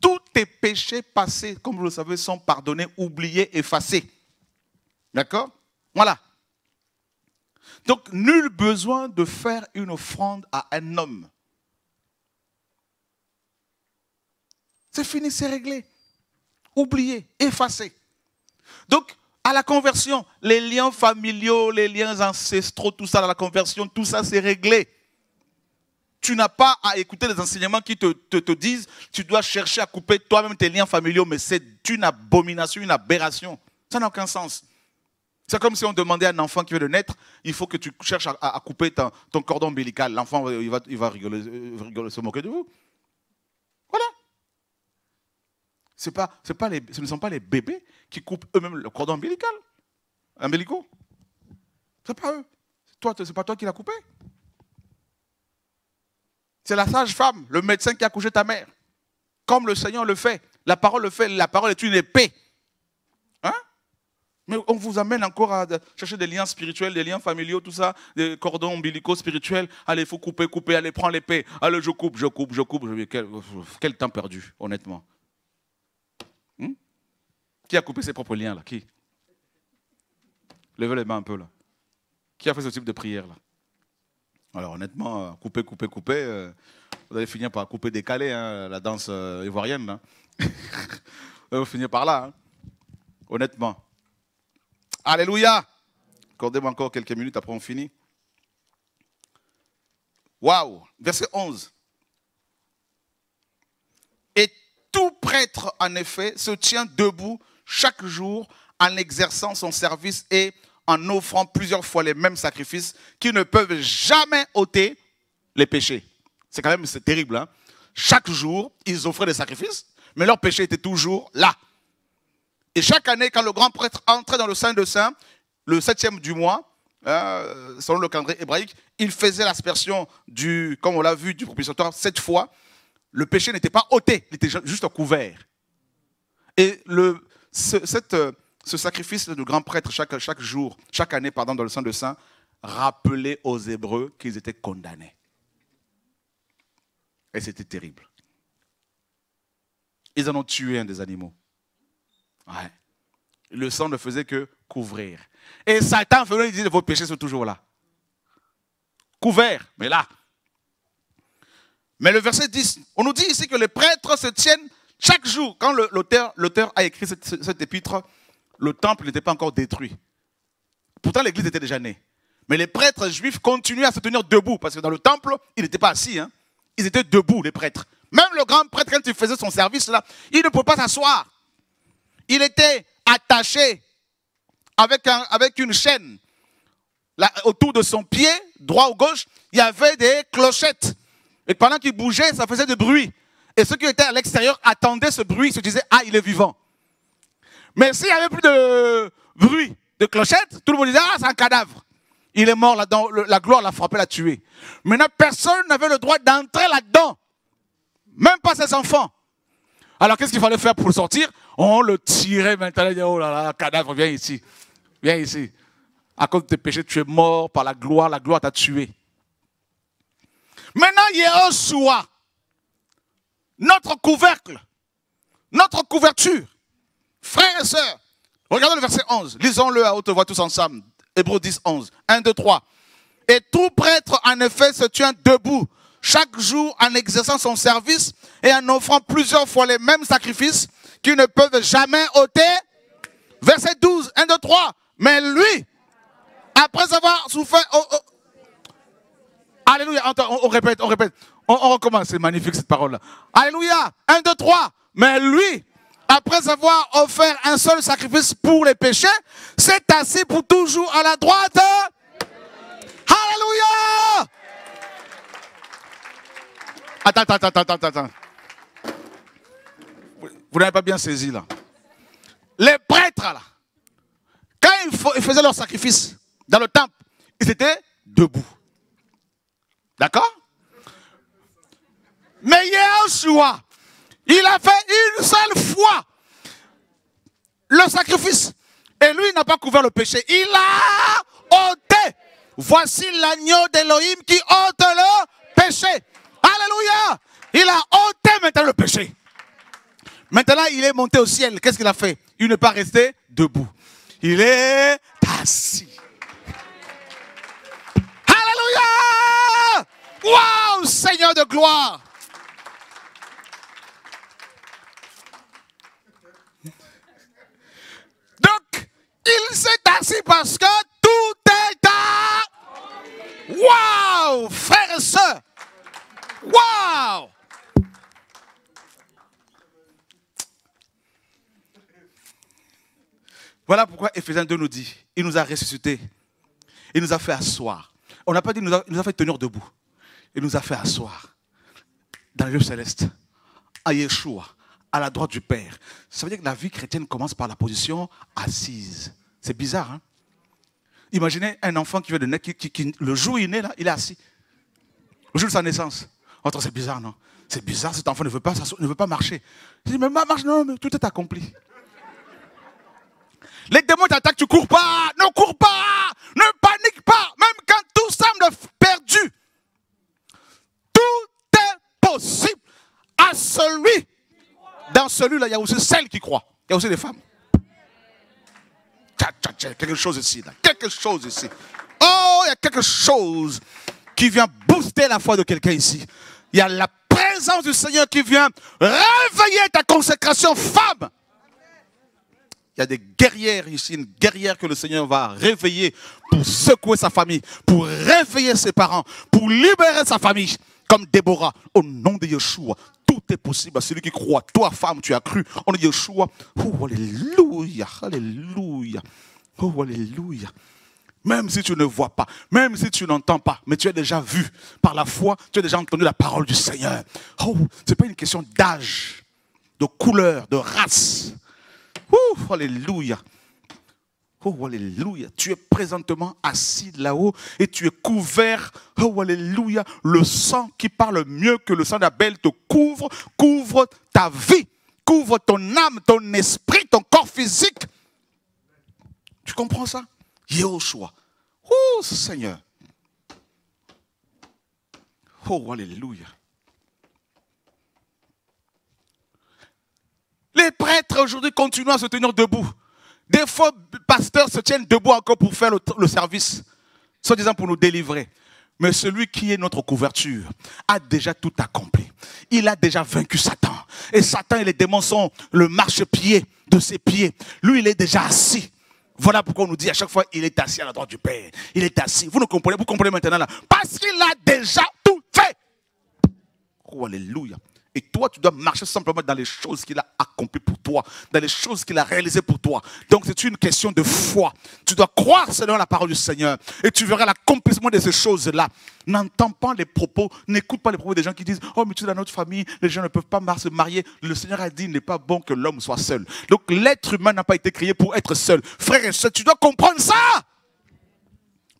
tous tes péchés passés, comme vous le savez, sont pardonnés, oubliés, effacés. D'accord Voilà. Donc nul besoin de faire une offrande à un homme. C'est fini, c'est réglé. Oublié, effacé. Donc, à la conversion, les liens familiaux, les liens ancestraux, tout ça, à la conversion, tout ça, c'est réglé. Tu n'as pas à écouter les enseignements qui te, te, te disent, tu dois chercher à couper toi-même tes liens familiaux, mais c'est une abomination, une aberration. Ça n'a aucun sens. C'est comme si on demandait à un enfant qui veut de naître, il faut que tu cherches à, couper ton, cordon ombilical. L'enfant, euh, il va, euh, rigoler, se moquer de vous. Voilà. Pas, pas ce ne sont pas les bébés qui coupent eux-mêmes le cordon ombilical. ombilico. Hein, ce n'est pas eux. ce n'est pas toi qui l'as coupé. C'est la sage-femme, le médecin qui a couché ta mère. Comme le Seigneur le fait. La parole le fait. La parole est une épée mais on vous amène encore à chercher des liens spirituels, des liens familiaux, tout ça, des cordons ombilicaux spirituels. Allez, il faut couper, couper, allez, prends l'épée. Allez, je coupe, je coupe, je coupe. Quel, temps perdu, honnêtement. Hmm? qui a coupé ses propres liens, là Qui Levez les mains un peu, là. Qui a fait ce type de prière, là Alors, honnêtement, euh, couper, couper, couper, euh, vous allez finir par couper, décaler, hein, la danse euh, ivoirienne, là. vous allez finir par là, hein. honnêtement. Alléluia. Accordez-moi encore quelques minutes, après on finit. Waouh. Verset 11. Et tout prêtre, en effet, se tient debout chaque jour en exerçant son service et en offrant plusieurs fois les mêmes sacrifices qui ne peuvent jamais ôter les péchés. C'est quand même terrible. Hein. Chaque jour, ils offraient des sacrifices, mais leur péchés étaient toujours là. Et chaque année, quand le grand prêtre entrait dans le Saint de Saint, le septième du mois, euh, selon le calendrier hébraïque, il faisait l'aspersion du, comme on l'a vu, du propitiatoire sept fois. Le péché n'était pas ôté, il était juste couvert. Et ce, sacrifice du grand prêtre chaque, jour, chaque année, pardon, dans le Saint de Saint, rappelait aux Hébreux qu'ils étaient condamnés. Et c'était terrible. Ils en ont tué un des animaux. Ouais. Le sang ne faisait que couvrir. Et Satan venait dire vos péchés sont toujours là. Couverts, mais là. Mais le verset 10, on nous dit ici que les prêtres se tiennent chaque jour. Quand l'auteur a écrit cette, épître, le temple n'était pas encore détruit. Pourtant, l'église était déjà née. Mais les prêtres juifs continuaient à se tenir debout, parce que dans le temple, ils n'étaient pas assis. Hein. Ils étaient debout, les prêtres. Même le grand prêtre, quand il faisait son service, là, il ne pouvait pas s'asseoir. Il était attaché avec, une chaîne autour de son pied, droit ou gauche. Il y avait des clochettes. Et pendant qu'il bougeait, ça faisait du bruit. Et ceux qui étaient à l'extérieur attendaient ce bruit, se disaient, ah, il est vivant. Mais s'il n'y avait plus de bruit de clochettes, tout le monde disait, ah, c'est un cadavre. Il est mort là-dedans, la gloire l'a frappé, l'a tué. Maintenant, personne n'avait le droit d'entrer là-dedans. Même pas ses enfants. Alors qu'est-ce qu'il fallait faire pour sortir on le tirait maintenant, il dit, oh là là, cadavre, viens ici. Viens ici. À cause de tes péchés, tu es mort par la gloire, la gloire t'a tué. Maintenant, il y a un soir. Notre couvercle, notre couverture. Frères et sœurs, Regardons le verset 11. Lisons-le à haute voix tous ensemble. Hébreu 10, 11. 1, 2, 3. Et tout prêtre, en effet, se tient debout chaque jour en exerçant son service et en offrant plusieurs fois les mêmes sacrifices qui ne peuvent jamais ôter. Verset 12, 1, 2, 3. Mais lui, après avoir souffert... Oh, oh. Alléluia, on, répète, on répète. On, recommence, c'est magnifique cette parole-là. Alléluia, 1, 2, 3. Mais lui, après avoir offert un seul sacrifice pour les péchés, c'est assis pour toujours à la droite. Alléluia Attends, attends, attends, attends, attends. Vous n'avez pas bien saisi là. Les prêtres là, quand ils faisaient leur sacrifice dans le temple, ils étaient debout. D'accord Mais Yeshua, il a fait une seule fois le sacrifice. Et lui il n'a pas couvert le péché. Il a ôté. Voici l'agneau d'Elohim qui ôte le péché. Alléluia. Il a ôté maintenant le péché. Maintenant, il est monté au ciel. Qu'est-ce qu'il a fait Il n'est pas resté debout. Il est assis. Alléluia Waouh, Seigneur de gloire Donc, il s'est assis parce que tout est à... Waouh, Wow! Voilà pourquoi Ephésiens 2 nous dit, il nous a ressuscité il nous a fait asseoir. On n'a pas dit, il nous, a, fait tenir debout. Il nous a fait asseoir dans le lieu céleste, à Yeshua, à la droite du Père. Ça veut dire que la vie chrétienne commence par la position assise. C'est bizarre, hein Imaginez un enfant qui vient de naître, qui, le jour où il naît, là, il est assis. Le jour de sa naissance. Oh, c'est bizarre, non C'est bizarre, cet enfant ne veut pas, ne veut pas marcher. Je dis, mais marche, non, mais tout est accompli. Les démons t'attaquent, tu cours pas, ne cours pas, ne panique pas, même quand tout semble perdu. Tout est possible à celui. Dans celui-là, il y a aussi celle qui croit. Il y a aussi des femmes. Tcha, tcha, tcha, quelque chose ici, là. quelque chose ici. Oh, il y a quelque chose qui vient booster la foi de quelqu'un ici. Il y a la présence du Seigneur qui vient réveiller ta consécration femme. Il y a des guerrières ici, une guerrière que le Seigneur va réveiller pour secouer sa famille, pour réveiller ses parents, pour libérer sa famille. Comme Déborah, au nom de Yeshua, tout est possible à celui qui croit. Toi, femme, tu as cru. en nom Yeshua. Oh, alléluia, alléluia. Oh, alléluia. Même si tu ne vois pas, même si tu n'entends pas, mais tu as déjà vu par la foi, tu as déjà entendu la parole du Seigneur. Oh, ce n'est pas une question d'âge, de couleur, de race. alléluia. Oh, alléluia. Tu es présentement assis là-haut et tu es couvert. Oh, alléluia. Le sang qui parle mieux que le sang d'Abel te couvre, couvre ta vie, couvre ton âme, ton esprit, ton corps physique. Tu comprends ça Yeshua, Oh, Seigneur. Oh, Alléluia. Les prêtres aujourd'hui continuent à se tenir debout. Des faux pasteurs se tiennent debout encore pour faire le, service, soi-disant pour nous délivrer. Mais celui qui est notre couverture a déjà tout accompli. Il a déjà vaincu Satan. Et Satan et les démons sont le marchepied de ses pieds. Lui, il est déjà assis voilà pourquoi on nous dit à chaque fois, il est assis à la droite du Père. Il est assis. Vous nous comprenez, vous comprenez maintenant là. Parce qu'il a déjà tout fait. Oh, alléluia. Et toi, tu dois marcher simplement dans les choses qu'il a accomplies pour toi, dans les choses qu'il a réalisées pour toi. Donc, c'est une question de foi. Tu dois croire selon la parole du Seigneur. Et tu verras l'accomplissement de ces choses-là. N'entends pas les propos, n'écoute pas les propos des gens qui disent Oh, mais tu es dans notre famille, les gens ne peuvent pas se marier. Le Seigneur a dit Il n'est pas bon que l'homme soit seul. Donc, l'être humain n'a pas été créé pour être seul. Frère et soeur, tu dois comprendre ça.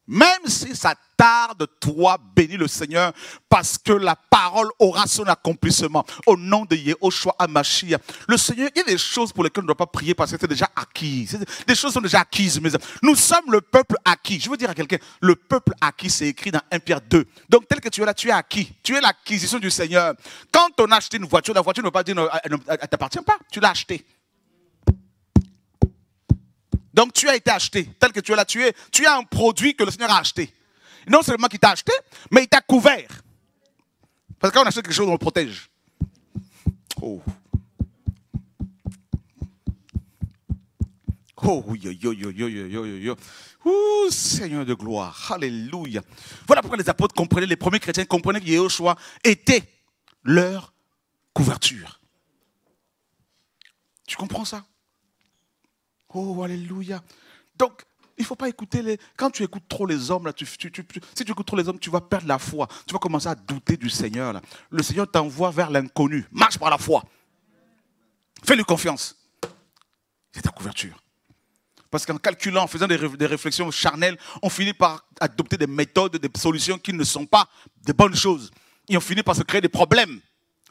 Même si ça tarde, toi, bénis le Seigneur, parce que la parole aura son accomplissement. Au nom de Yehoshua Amashia. Le Seigneur, il y a des choses pour lesquelles on ne doit pas prier parce que c'est déjà acquis. Des choses sont déjà acquises, mes amis. Nous sommes le peuple acquis. Je veux dire à quelqu'un, le peuple acquis, c'est écrit dans 1 Pierre 2. Donc, tel que tu es là, tu es acquis. Tu es l'acquisition du Seigneur. Quand on a acheté une voiture, la voiture ne va pas dire, euh, elle ne t'appartient pas. Tu l'as achetée. Donc tu as été acheté, tel que tu es là, tu es, tu as un produit que le Seigneur a acheté. Non seulement qu'il t'a acheté, mais il t'a couvert. Parce que quand on achète quelque chose, on le protège. Oh. Oh, yo, yo, yo, yo, yo, yo, yo. Seigneur de gloire. Alléluia. Voilà pourquoi les apôtres comprenaient, les premiers chrétiens comprenaient que Yéhoshua était leur couverture. Tu comprends ça Oh, alléluia. Donc, il ne faut pas écouter les... Quand tu écoutes trop les hommes, là, tu, si tu écoutes trop les hommes, tu vas perdre la foi. Tu vas commencer à douter du Seigneur. Le Seigneur t'envoie vers l'inconnu. Marche par la foi. Fais-lui confiance. C'est ta couverture. Parce qu'en calculant, en faisant des, des, réflexions charnelles, on finit par adopter des méthodes, des solutions qui ne sont pas de bonnes choses. Et on finit par se créer des problèmes.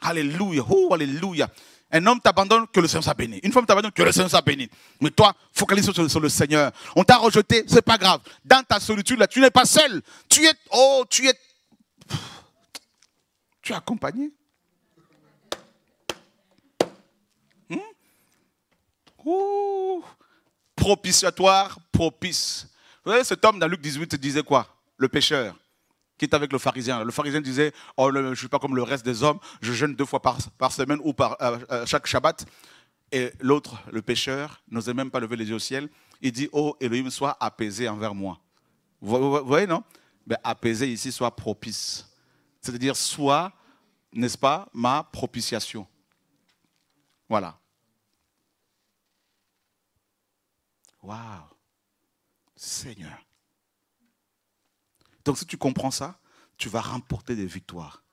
Alléluia. Oh, alléluia. Un homme t'abandonne, que le Seigneur soit béni. Une femme t'abandonne, que le Seigneur soit béni. Mais toi, focalise sur, sur le Seigneur. On t'a rejeté, c'est pas grave. Dans ta solitude, là, tu n'es pas seul. Tu es, oh, tu es, tu es accompagné. Hmm? Propitiatoire, propice. Vous voyez, cet homme dans Luc 18 disait quoi Le pécheur qui avec le pharisien. Le pharisien disait oh, Je ne suis pas comme le reste des hommes, je jeûne deux fois par, semaine ou par euh, euh, chaque Shabbat. Et l'autre, le pécheur, n'osait même pas lever les yeux au ciel. Il dit Oh Elohim, sois apaisé envers moi. Vous, voyez, non mais ben, Apaisé ici, sois propice. C'est-à-dire, sois, n'est-ce pas, ma propitiation. Voilà. Waouh Seigneur. Donc si tu comprends ça, tu vas remporter des victoires.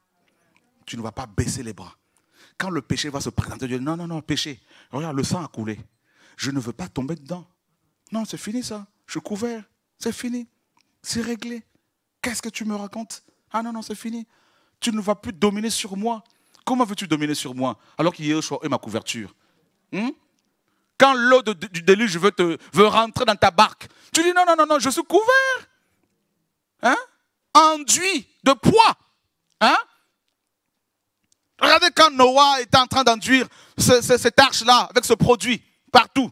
Tu ne vas pas baisser les bras. Quand le péché va se présenter, tu dis non, non, non, péché, regarde, le sang a coulé. Je ne veux pas tomber dedans. Non, c'est fini ça. Je suis couvert. C'est fini. C'est réglé. Qu'est-ce que tu me racontes Ah non, non, c'est fini. Tu ne vas plus dominer sur moi. Comment veux-tu dominer sur moi alors qu'il y a ma couverture hmm? Quand l'eau du déluge te, veut rentrer dans ta barque, tu dis non, non, non, non, je suis couvert. Hein? enduit de poids. Hein? Regardez quand Noah était en train d'enduire cette arche-là avec ce produit partout.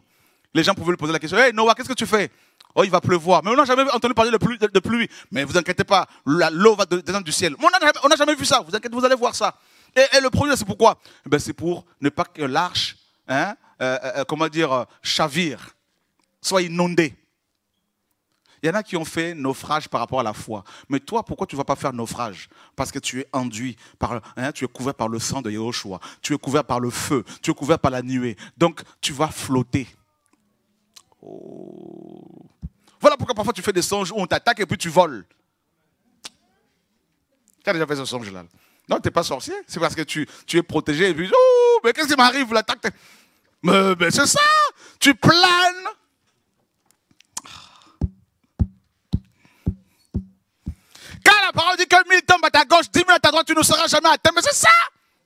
Les gens pouvaient lui poser la question Hey Noah, qu'est-ce que tu fais Oh, il va pleuvoir. Mais on n'a jamais entendu parler de pluie. De pluie. Mais vous inquiétez pas, l'eau va descendre du ciel. on n'a jamais vu ça. Vous inquiétez, vous allez voir ça. Et, le produit, c'est pourquoi eh ben, C'est pour ne pas que l'arche, hein, euh, euh, euh, comment dire, chavire, soit inondée. Il y en a qui ont fait naufrage par rapport à la foi. Mais toi, pourquoi tu ne vas pas faire naufrage Parce que tu es enduit, par, hein, tu es couvert par le sang de Yahushua, tu es couvert par le feu, tu es couvert par la nuée. Donc, tu vas flotter. Oh. Voilà pourquoi parfois tu fais des songes où on t'attaque et puis tu voles. Tu as déjà fait ce songe-là Non, tu n'es pas sorcier. C'est parce que tu, tu, es protégé oh, mais qu'est-ce qui m'arrive L'attaque. mais c'est ça Tu planes la parole dit que mille tombent à ta gauche, 10 minutes à ta droite, tu ne seras jamais atteint. Mais c'est ça.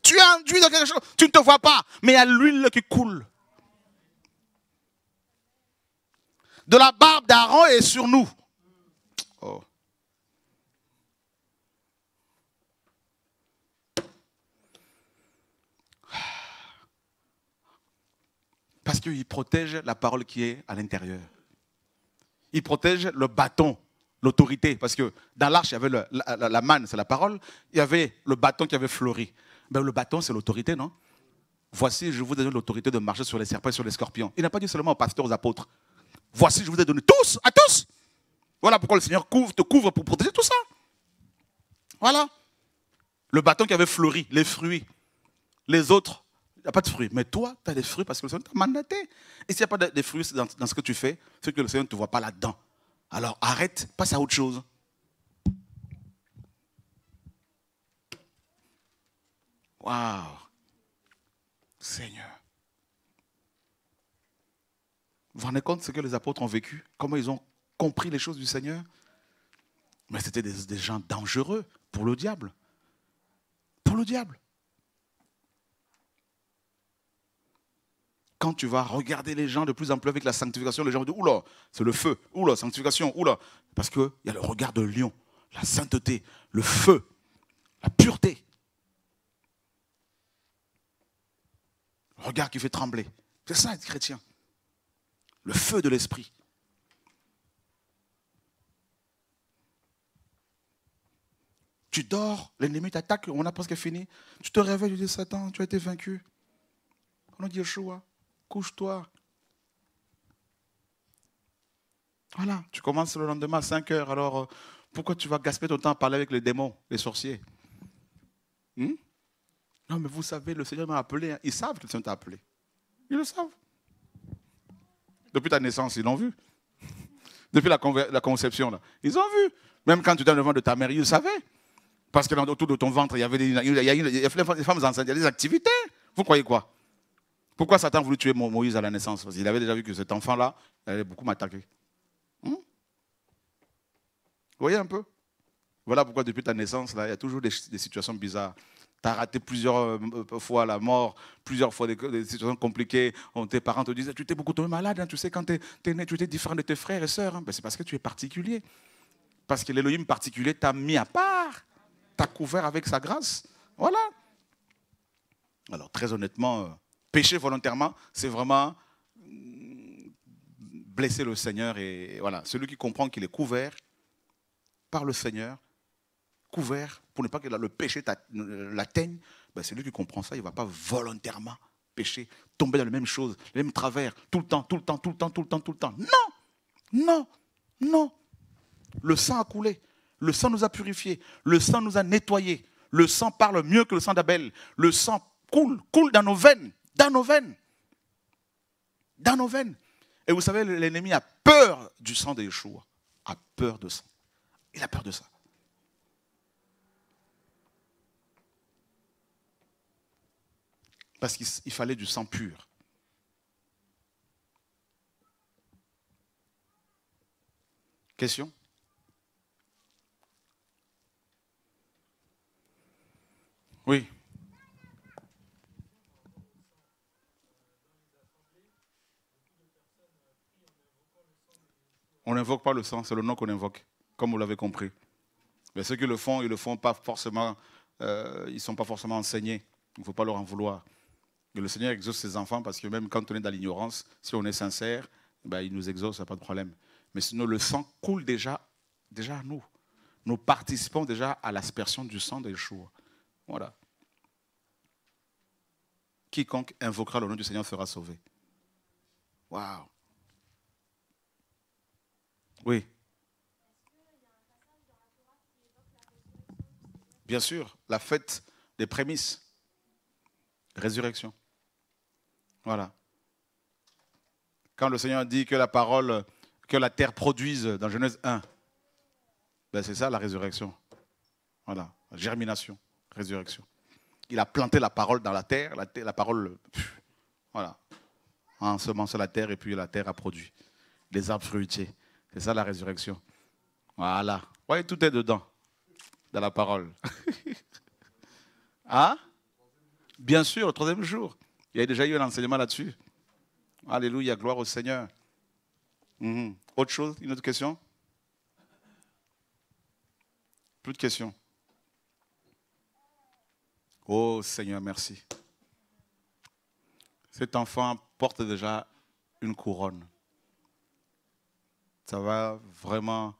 Tu es induit dans quelque chose. Tu ne te vois pas. Mais il y a l'huile qui coule. De la barbe d'Aaron est sur nous. Oh. Parce qu'il protège la parole qui est à l'intérieur. Il protège le bâton l'autorité, parce que dans l'arche, il y avait la, manne, c'est la parole, il y avait le bâton qui avait fleuri. Ben, le bâton, c'est l'autorité, non Voici, je vous ai donné l'autorité de marcher sur les serpents et sur les scorpions. Il n'a pas dit seulement aux pasteurs, aux apôtres. Voici, je vous ai donné tous, à tous. Voilà pourquoi le Seigneur te couvre pour protéger tout ça. Voilà. Le bâton qui avait fleuri, les fruits. Les autres, il n'y a pas de fruits. Mais toi, tu as des fruits parce que le Seigneur t'a mandaté. Et s'il n'y a pas de, fruits dans, dans, ce que tu fais, c'est que le Seigneur ne te voit pas là-dedans. Alors arrête, passe à autre chose. Waouh Seigneur. Vous vous rendez compte ce que les apôtres ont vécu Comment ils ont compris les choses du Seigneur Mais c'était des, des, gens dangereux pour le diable. Pour le diable. quand tu vas regarder les gens de plus en plus avec la sanctification, les gens vont dire Oula, c'est le feu, oula, sanctification, oula. Parce qu'il y a le regard de lion, la sainteté, le feu, la pureté. Le regard qui fait trembler. C'est ça être chrétien. Le feu de l'esprit. Tu dors, l'ennemi t'attaque, on a presque fini. Tu te réveilles, tu dis Satan, tu as été vaincu. On a dit Yeshua, couche-toi. Voilà, tu commences le lendemain à 5 heures, alors euh, pourquoi tu vas gaspiller ton temps à parler avec les démons, les sorciers hmm? Non, mais vous savez, le Seigneur m'a appelé, hein. ils savent que le Seigneur appelé. Ils le savent. Depuis ta naissance, ils l'ont vu. Depuis la, conception, là. ils ont vu. Même quand tu étais dans le de ta mère, ils le savaient. Parce que autour de ton ventre, il y avait des, femmes enceintes, il y a des activités. Vous croyez quoi pourquoi Satan voulait tuer Moïse à la naissance Parce qu'il avait déjà vu que cet enfant-là allait beaucoup m'attaquer. Hmm? Vous voyez un peu Voilà pourquoi depuis ta naissance, là, il y a toujours des, situations bizarres. Tu as raté plusieurs euh, fois la mort, plusieurs fois des, situations compliquées. tes parents te disaient, tu t'es beaucoup tombé malade, hein. tu sais, quand tu es, né, tu étais différent de tes frères et sœurs. Hein. Ben, c'est parce que tu es particulier. Parce que l'Élohim particulier t'a mis à part, t'a couvert avec sa grâce. Voilà. Alors très honnêtement, euh, pécher volontairement, c'est vraiment mm, blesser le Seigneur. Et voilà, celui qui comprend qu'il est couvert par le Seigneur, couvert pour ne pas que le péché l'atteigne, ben, c'est celui qui comprend ça, il ne va pas volontairement pécher, tomber dans les même chose, les mêmes travers, tout le temps, tout le temps, tout le temps, tout le temps, tout le temps. Non, non, non. Le sang a coulé, le sang nous a purifiés, le sang nous a nettoyés, le sang parle mieux que le sang d'Abel, le sang coule, coule dans nos veines, dans nos veines. Dans nos veines. Et vous savez, l'ennemi a peur du sang des Yeshua. A peur de ça. Il a peur de ça. Parce qu'il fallait du sang pur. Question Oui. On n'invoque pas le sang, c'est le nom qu'on invoque, comme vous l'avez compris. Mais ceux qui le font, ils ne font pas forcément, ils euh, ils sont pas forcément enseignés. Il ne faut pas leur en vouloir. le Seigneur exauce ses enfants parce que même quand on est dans l'ignorance, si on est sincère, ben, il nous exauce, il n'y a pas de problème. Mais sinon, le sang coule déjà, déjà à nous. Nous participons déjà à l'aspersion du sang des jours. Voilà. Quiconque invoquera le nom du Seigneur sera sauvé. Waouh! Oui. Bien sûr, la fête des prémices. Résurrection. Voilà. Quand le Seigneur dit que la parole, que la terre produise dans Genèse 1, ben, c'est ça la résurrection. Voilà, germination, résurrection. Il a planté la parole dans la terre, la, parole, voilà, en semence la terre et puis la terre a produit des arbres fruitiers, c'est ça la résurrection. Voilà. voyez, tout est dedans, dans la parole. ah Bien sûr, le troisième jour. Il y a déjà eu un enseignement là-dessus. Alléluia, gloire au Seigneur. Mhm. Autre chose, une autre question Plus de questions. Oh Seigneur, merci. Cet enfant porte déjà une couronne ça va vraiment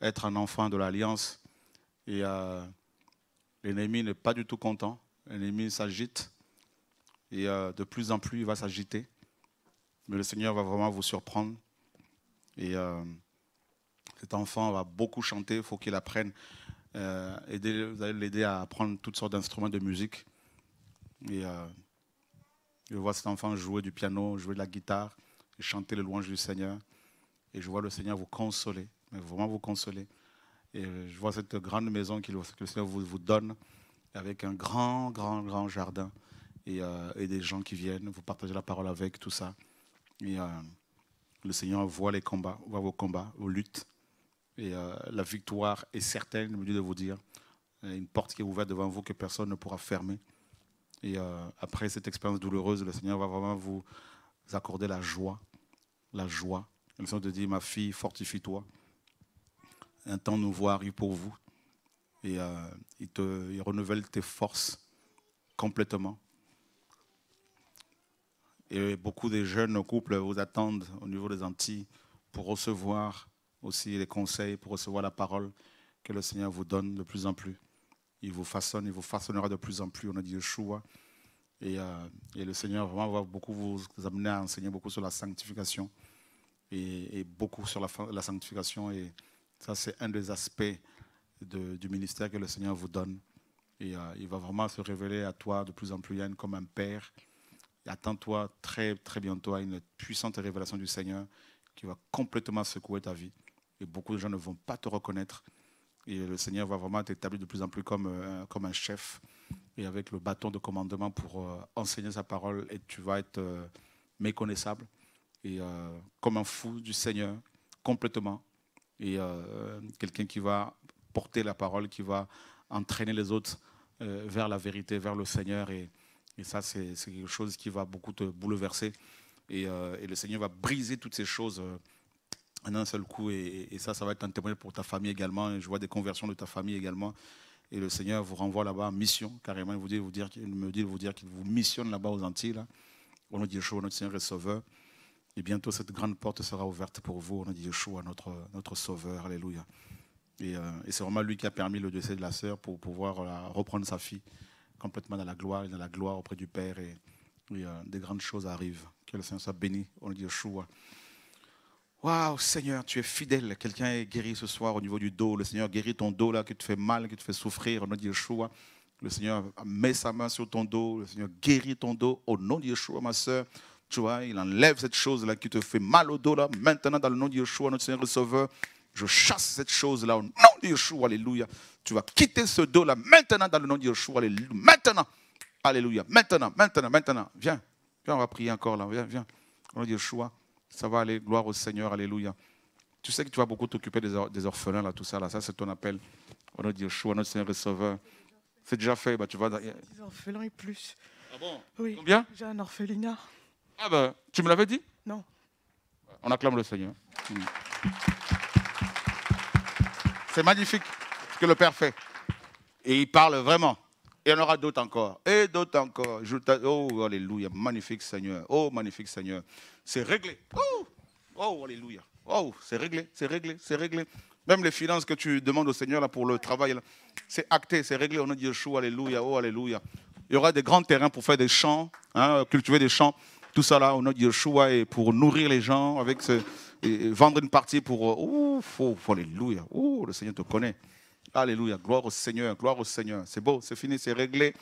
être un enfant de l'Alliance. Et euh, l'ennemi n'est pas du tout content. L'ennemi s'agite. Et euh, de plus en plus, il va s'agiter. Mais le Seigneur va vraiment vous surprendre. Et euh, cet enfant va beaucoup chanter. il faut qu'il apprenne. vous allez l'aider à apprendre toutes sortes d'instruments de musique. Et je vois cet enfant jouer du piano, jouer de la guitare, chanter le louanges du Seigneur. Et je vois le Seigneur vous consoler, vraiment vous consoler. Et je vois cette grande maison que le Seigneur vous, donne, avec un grand, grand, grand jardin euh, et, des gens qui viennent, vous partagez la parole avec, tout ça. Et euh, le Seigneur voit les combats, voit vos combats, vos luttes. Et euh, la victoire est certaine, me lieu de vous dire. Une porte qui est ouverte devant vous que personne ne pourra fermer. Et après cette expérience douloureuse, le Seigneur va vraiment vous accorder la joie, la joie ils ont de dire, ma fille, fortifie-toi. Un temps nouveau arrive pour vous. Et euh, il, te, renouvelle tes forces complètement. Et beaucoup de jeunes couples vous attendent au niveau des Antilles pour recevoir aussi les conseils, pour recevoir la parole que le Seigneur vous donne de plus en plus. Il vous façonne, il vous façonnera de plus en plus. On a dit Yeshua. Et, euh, et le Seigneur vraiment va beaucoup vous amener à enseigner beaucoup sur la sanctification et, beaucoup sur la, la sanctification. Et ça, c'est un des aspects du ministère que le Seigneur vous donne. Et euh, il va vraiment se révéler à toi de plus en plus, Yann, comme un père. Attends-toi très, très bientôt à une puissante révélation du Seigneur qui va complètement secouer ta vie. Et beaucoup de gens ne vont pas te reconnaître. Et le Seigneur va vraiment t'établir de plus en plus comme, euh, comme un chef et avec le bâton de commandement pour euh, enseigner sa parole. Et tu vas être méconnaissable et euh, comme un fou du Seigneur, complètement. Et euh, quelqu'un qui va porter la parole, qui va entraîner les autres euh, vers la vérité, vers le Seigneur. Et, ça, c'est quelque chose qui va beaucoup te bouleverser. Et, le Seigneur va briser toutes ces choses en un seul coup. Et, ça, ça va être un témoignage pour ta famille également. je vois des conversions de ta famille également. Et le Seigneur vous renvoie là-bas en mission, carrément. Il, vous dit, vous dire, me dit vous dire qu'il vous missionne là-bas aux Antilles. Là. Au nom de Yeshua, notre Seigneur est Sauveur. Et bientôt, cette grande porte sera ouverte pour vous, on dit Yeshua, notre, notre sauveur. Alléluia. Euh, et, c'est vraiment lui qui a permis le décès de la sœur pour pouvoir euh, reprendre sa fille complètement dans la gloire, et dans la gloire auprès du Père. Et, euh, des grandes choses arrivent. Que le Seigneur soit béni, on dit Yeshua. Waouh, Seigneur, tu es fidèle. Quelqu'un est guéri ce soir au niveau du dos. Le Seigneur guérit ton dos là qui te fait mal, qui te fait souffrir. Au nom de Yeshua. Le Seigneur met sa main sur ton dos. Le Seigneur guérit ton dos. Au nom de Yeshua, ma sœur. Tu vois, il enlève cette chose-là qui te fait mal au dos, là. Maintenant, dans le nom de Yeshua, notre Seigneur le Sauveur, je chasse cette chose-là au nom de Yeshua, alléluia. Tu vas quitter ce dos-là maintenant dans le nom de Yeshua, alléluia. Maintenant, alléluia. Maintenant, maintenant, maintenant. Viens, viens, on va prier encore là. Viens, viens. Au nom de Yeshua, ça va aller. Gloire au Seigneur, alléluia. Tu sais que tu vas beaucoup t'occuper des, orphelins, là, tout ça, là. Ça, c'est ton appel. Au nom de Yeshua, notre Seigneur le Sauveur. C'est déjà fait, bah, tu vas. Des orphelins et plus. Ah bon oui. Combien J'ai un orphelinat. Ah bah, tu me l'avais dit Non. On acclame le Seigneur. Mmh. C'est magnifique ce que le Père fait. Et il parle vraiment. Et il y en aura d'autres encore. Et d'autres encore. Oh, alléluia. Magnifique Seigneur. Oh, magnifique Seigneur. C'est réglé. Oh, oh alléluia. Oh, c'est réglé, c'est réglé, c'est réglé. Même les finances que tu demandes au Seigneur là, pour le travail, c'est acté, c'est réglé. On a dit Yeshua, alléluia, oh, alléluia. Il y aura des grands terrains pour faire des champs, hein, cultiver des champs tout ça là au nom de Yeshua et pour nourrir les gens avec ce, vendre une partie pour oh, alléluia le Seigneur te connaît alléluia gloire au Seigneur gloire au Seigneur c'est beau c'est fini c'est réglé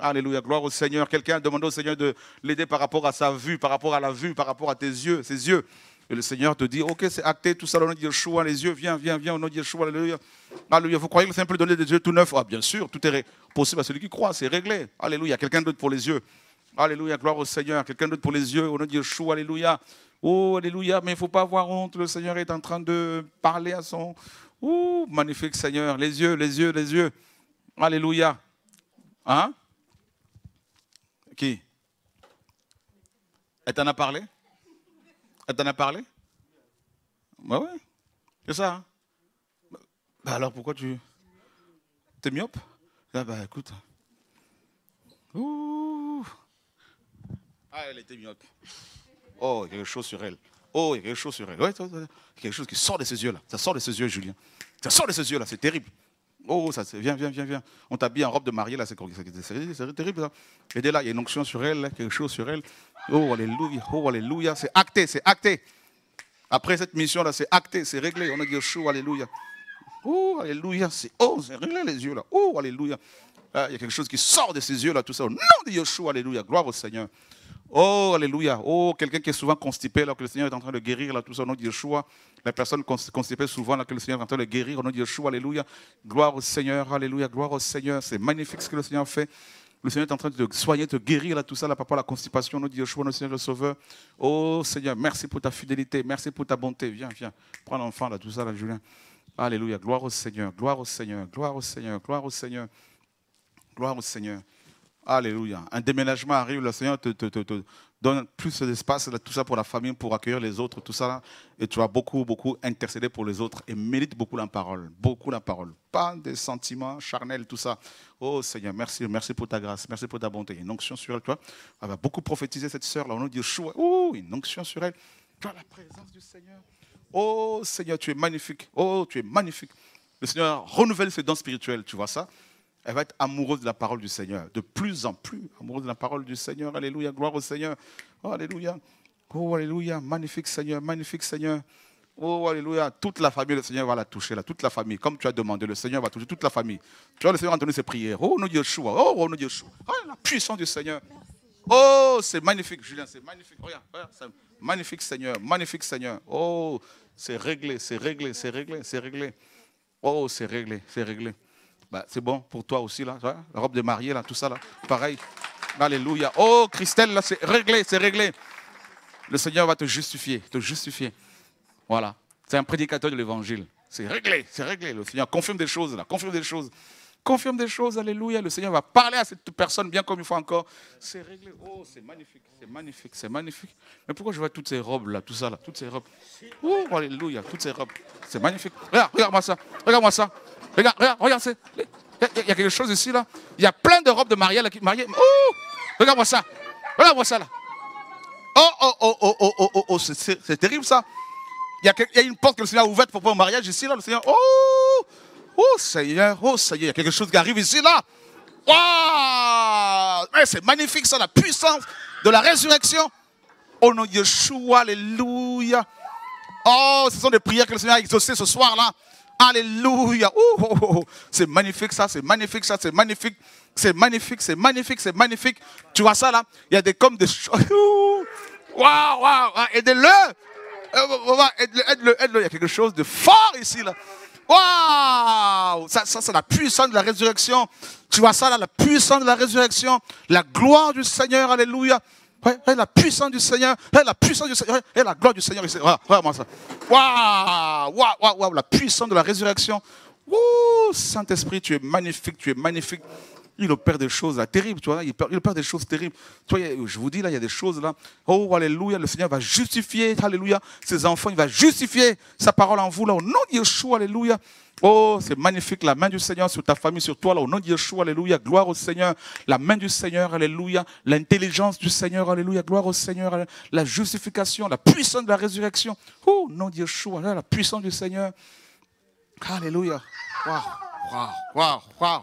Alléluia, gloire au Seigneur. Quelqu'un a demandé au Seigneur de l'aider par rapport à sa vue, par rapport à la vue, par rapport à tes yeux, ses yeux. Et le Seigneur te dit, ok, c'est acté, tout ça, au nom de Yeshua, les yeux, viens, viens, viens, au nom de Yeshua, alléluia. vous croyez que c'est un peu donner des yeux tout neufs Ah, bien sûr, tout est possible à celui qui croit, c'est réglé. Alléluia, quelqu'un d'autre pour les yeux. Alléluia, gloire au Seigneur. Quelqu'un d'autre pour les yeux, au nom de Yeshua, Alléluia. Oh, Alléluia, mais il ne faut pas avoir honte, le Seigneur est en train de parler à son... Ouh, magnifique Seigneur, les yeux, les yeux, les yeux. Alléluia. Hein Qui Elle t'en a parlé Elle t'en a parlé Oui, bah ouais, c'est ça. Hein. Bah alors pourquoi tu... T'es myope ah bah écoute. Ouh. Ah, elle était Oh, il y a quelque chose sur elle. Oh, il y a quelque chose sur elle. quelque chose qui sort de ses yeux là. Ça sort de ses yeux, Julien. Ça sort de ses yeux là, c'est terrible. Oh, ça, viens, viens, viens, viens. On t'habille en robe de mariée là, c'est terrible Et dès là, il y a une onction sur elle, quelque chose sur elle. Oh, alléluia, oh, alléluia. C'est acté, c'est acté. Après cette mission là, c'est acté, c'est réglé. On a dit oh, alléluia. Oh, alléluia, c'est oh, c'est réglé les yeux là. Oh, alléluia. Ah, il y a quelque chose qui sort de ses yeux là, tout ça. Au nom de Yeshua, alléluia. Gloire au Seigneur. Oh, alléluia. Oh, quelqu'un qui est souvent constipé alors que le Seigneur est en train de guérir, là, tout ça au nom de Yeshua. La personne constipée souvent alors que le Seigneur est en train de guérir au nom de Yeshua. Alléluia. Gloire au Seigneur. Alléluia. Gloire au Seigneur. C'est magnifique ce que le Seigneur fait. Le Seigneur est en train de soigner, de guérir, là, tout ça, la papa, la constipation, nous dit Yeshua, notre Seigneur, le Sauveur. Oh Seigneur, merci pour ta fidélité, merci pour ta bonté. Viens, viens, prends l'enfant, là, tout ça, là, Julien. Alléluia, gloire au Seigneur, gloire au Seigneur, gloire au Seigneur, gloire au Seigneur, gloire au Seigneur. Alléluia. Un déménagement arrive, le Seigneur te, donne plus d'espace, tout ça pour la famille, pour accueillir les autres, tout ça. Et tu vas beaucoup, beaucoup intercéder pour les autres et mérite beaucoup la parole. Beaucoup la parole. Pas des sentiments charnels, tout ça. Oh Seigneur, merci, merci pour ta grâce, merci pour ta bonté. Une onction sur elle, vois, Elle va beaucoup prophétiser cette sœur-là. On nous dit, chou, oh, une onction sur elle. Tu as la présence du Seigneur. Oh Seigneur, tu es magnifique. Oh, tu es magnifique. Le Seigneur renouvelle ses dons spirituels, tu vois ça elle va être amoureuse de la parole du Seigneur, de plus en plus amoureuse de la parole du Seigneur. Alléluia, gloire au Seigneur. Oh, alléluia. Oh, alléluia. Magnifique Seigneur, magnifique Seigneur. Oh, alléluia. Toute la famille, le Seigneur va la toucher, là. Toute la famille. Comme tu as demandé, le Seigneur va toucher toute la famille. Tu vois, le Seigneur a entendu ses prières. Oh, nous Yeshua. Oh, oh nous Yeshua. Oh, la puissance du Seigneur. Oh, c'est magnifique, Julien. C'est magnifique. Regarde, regarde. Magnifique Seigneur. Magnifique Seigneur. Oh, c'est réglé, c'est réglé, c'est réglé, c'est réglé. Oh, c'est réglé, c'est réglé. Bah, c'est bon pour toi aussi, là. La robe de mariée, là, tout ça, là. Pareil. Alléluia. Oh, Christelle, là, c'est réglé, c'est réglé. Le Seigneur va te justifier, te justifier. Voilà. C'est un prédicateur de l'évangile. C'est réglé, c'est réglé. Le Seigneur confirme des choses, là. Confirme des choses. Confirme des choses, alléluia. Le Seigneur va parler à cette personne bien comme il faut encore. C'est réglé. Oh, c'est magnifique, c'est magnifique, c'est magnifique. Mais pourquoi je vois toutes ces robes là, tout ça là, toutes ces robes Oh, alléluia, toutes ces robes. C'est magnifique. Regarde, regarde-moi ça. Regarde-moi ça. Regarde, regarde, regarde. Il y, a quelque chose ici, là. Il y a plein de robes de mariée. Là, qui, mariée. Oh Regarde-moi ça. Regarde-moi ça, là. Oh, oh, oh, oh, oh, oh, oh, oh C'est terrible, ça. Il y, a, une porte que le Seigneur a ouverte pour un mariage ici, là. Le Seigneur, oh, oh Seigneur, oh Seigneur, il y a quelque chose qui arrive ici, là. Waouh! c'est magnifique, ça, la puissance de la résurrection. Oh non, Yeshua, Alléluia. Oh, ce sont des prières que le Seigneur a exaucées ce soir-là. Alléluia. Oh, oh, oh. C'est magnifique ça, c'est magnifique ça, c'est magnifique. C'est magnifique, c'est magnifique, c'est magnifique. Tu vois ça là Il y a des comme des choses. Waouh, waouh, aidez-le. Euh, aide-le, aide-le, aide-le. Il y a quelque chose de fort ici là. Waouh Ça, ça c'est la puissance de la résurrection. Tu vois ça là, la puissance de la résurrection. La gloire du Seigneur, alléluia la puissance du Seigneur, la puissance du Seigneur, la gloire du Seigneur. vraiment ça. Waouh, la puissance de la résurrection. Ouh, Saint-Esprit, tu es magnifique, tu es magnifique. Il opère des choses terribles, tu il opère, des choses terribles. je vous dis là, il y a des choses là. Oh, alléluia, le Seigneur va justifier, alléluia, ses enfants, il va justifier sa parole en vous là, au nom de Yeshua, alléluia. Oh, c'est magnifique, la main du Seigneur sur ta famille, sur toi, là, au nom de Yeshua, alléluia, gloire au Seigneur. La main du Seigneur, alléluia. L'intelligence du Seigneur, alléluia, gloire au Seigneur. La justification, la puissance de la résurrection. Oh, nom de Yeshua, la puissance du Seigneur. Alléluia. Waouh, waouh, waouh, waouh.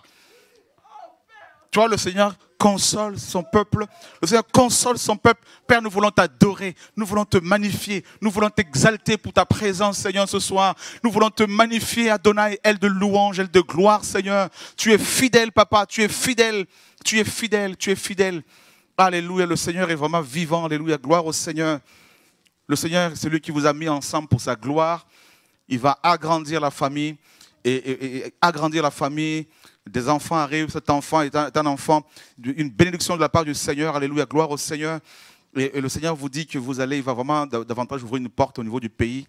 Tu le Seigneur, console son peuple. Le Seigneur console son peuple. Père, nous voulons t'adorer. Nous voulons te magnifier. Nous voulons t'exalter pour ta présence, Seigneur, ce soir. Nous voulons te magnifier, Adonai, elle de louange, elle de gloire, Seigneur. Tu es fidèle, Papa. Tu es fidèle. Tu es fidèle. Tu es fidèle. Alléluia. Le Seigneur est vraiment vivant. Alléluia. Gloire au Seigneur. Le Seigneur, c'est lui qui vous a mis ensemble pour sa gloire. Il va agrandir la famille et agrandir la famille des enfants arrivent, cet enfant est un, enfant, une bénédiction de la part du Seigneur, alléluia, gloire au Seigneur. Et, le Seigneur vous dit que vous allez, il va vraiment davantage ouvrir une porte au niveau du pays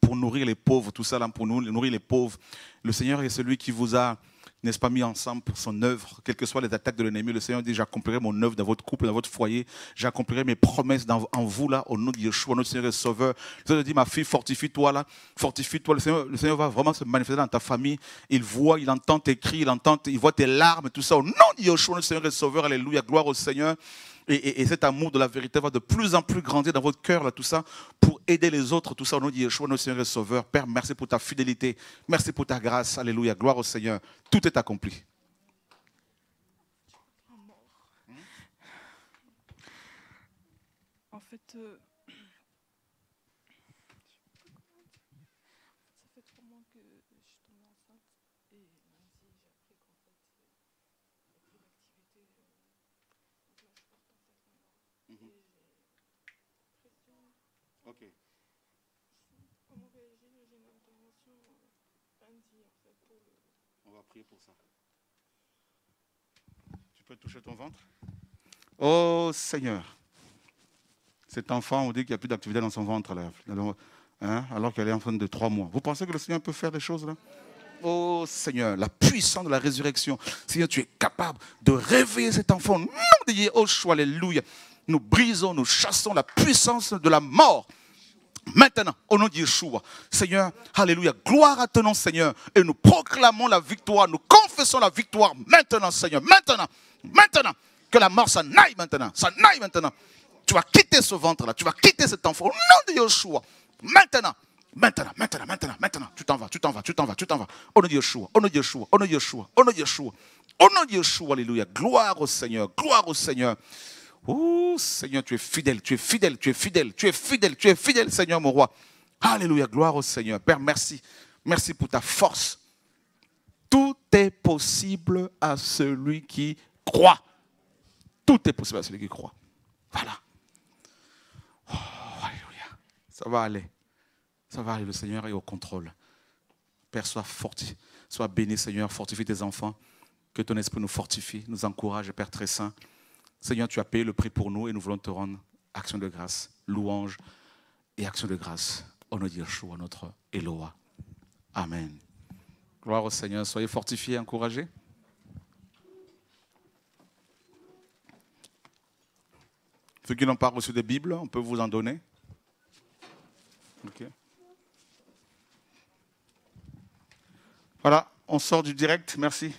pour nourrir les pauvres, tout ça là, pour nous, nourrir les pauvres. Le Seigneur est celui qui vous a n'est-ce pas, mis ensemble pour son œuvre, quelles que soient les attaques de l'ennemi. Le Seigneur dit, j'accomplirai mon œuvre dans votre couple, dans votre foyer, j'accomplirai mes promesses en vous, là, au nom de Yeshua, notre Seigneur et Sauveur. Le Seigneur dit, ma fille, fortifie-toi, là, fortifie-toi. Le Seigneur, le Seigneur va vraiment se manifester dans ta famille. Il voit, il entend tes cris, il entend, il voit tes larmes, tout ça, au nom de Yeshua, notre Seigneur et Sauveur. Alléluia, gloire au Seigneur. Et, cet amour de la vérité va de plus en plus grandir dans votre cœur, là, tout ça, pour aider les autres, tout ça, au dit, de Yeshua, notre Seigneur et Sauveur. Père, merci pour ta fidélité, merci pour ta grâce, alléluia, gloire au Seigneur. Tout est accompli. En fait, euh, Euh, on va prier pour ça. Tu peux toucher ton ventre Oh Seigneur Cet enfant, on dit qu'il n'y a plus d'activité dans son ventre, là, hein, alors qu'elle est enfant de trois mois. Vous pensez que le Seigneur peut faire des choses là Oh Seigneur, la puissance de la résurrection. Seigneur, tu es capable de réveiller cet enfant. Nom de alléluia. Nous brisons, nous chassons la puissance de la mort Maintenant, au nom de Yeshua, Seigneur, Alléluia, gloire à ton nom, Seigneur, et nous proclamons la victoire, nous confessons la victoire maintenant, Seigneur, maintenant, maintenant, que la mort s'en aille maintenant, s'en aille maintenant. Tu vas quitter ce ventre-là, tu vas quitter cet enfant, au nom de Yeshua, maintenant. Maintenant, maintenant, maintenant, maintenant, tu t'en vas, tu t'en vas, tu t'en vas, tu t'en vas. Au nom de Yeshua, au nom de Yeshua, au nom de Yeshua, au nom de Yeshua. Au nom de Yeshua, alléluia. Gloire au Seigneur, gloire au Seigneur. Oh Seigneur, tu es fidèle, tu es fidèle, tu es fidèle, tu es fidèle, tu es fidèle, Seigneur mon roi. Alléluia, gloire au Seigneur. Père, merci. Merci pour ta force. Tout est possible à celui qui croit. Tout est possible à celui qui croit. Voilà. Oh, alléluia. Ça va aller. Ça va aller. Le Seigneur est au contrôle. Père, sois Sois béni, Seigneur. Fortifie tes enfants. Que ton esprit nous fortifie, nous encourage, Père très saint. Seigneur, tu as payé le prix pour nous et nous voulons te rendre action de grâce, louange et action de grâce. On nous dit à notre Eloa. Amen. Gloire au Seigneur. Soyez fortifiés, encouragés. Ceux qui n'ont pas reçu des Bibles, on peut vous en donner. Voilà, on sort du direct. Merci.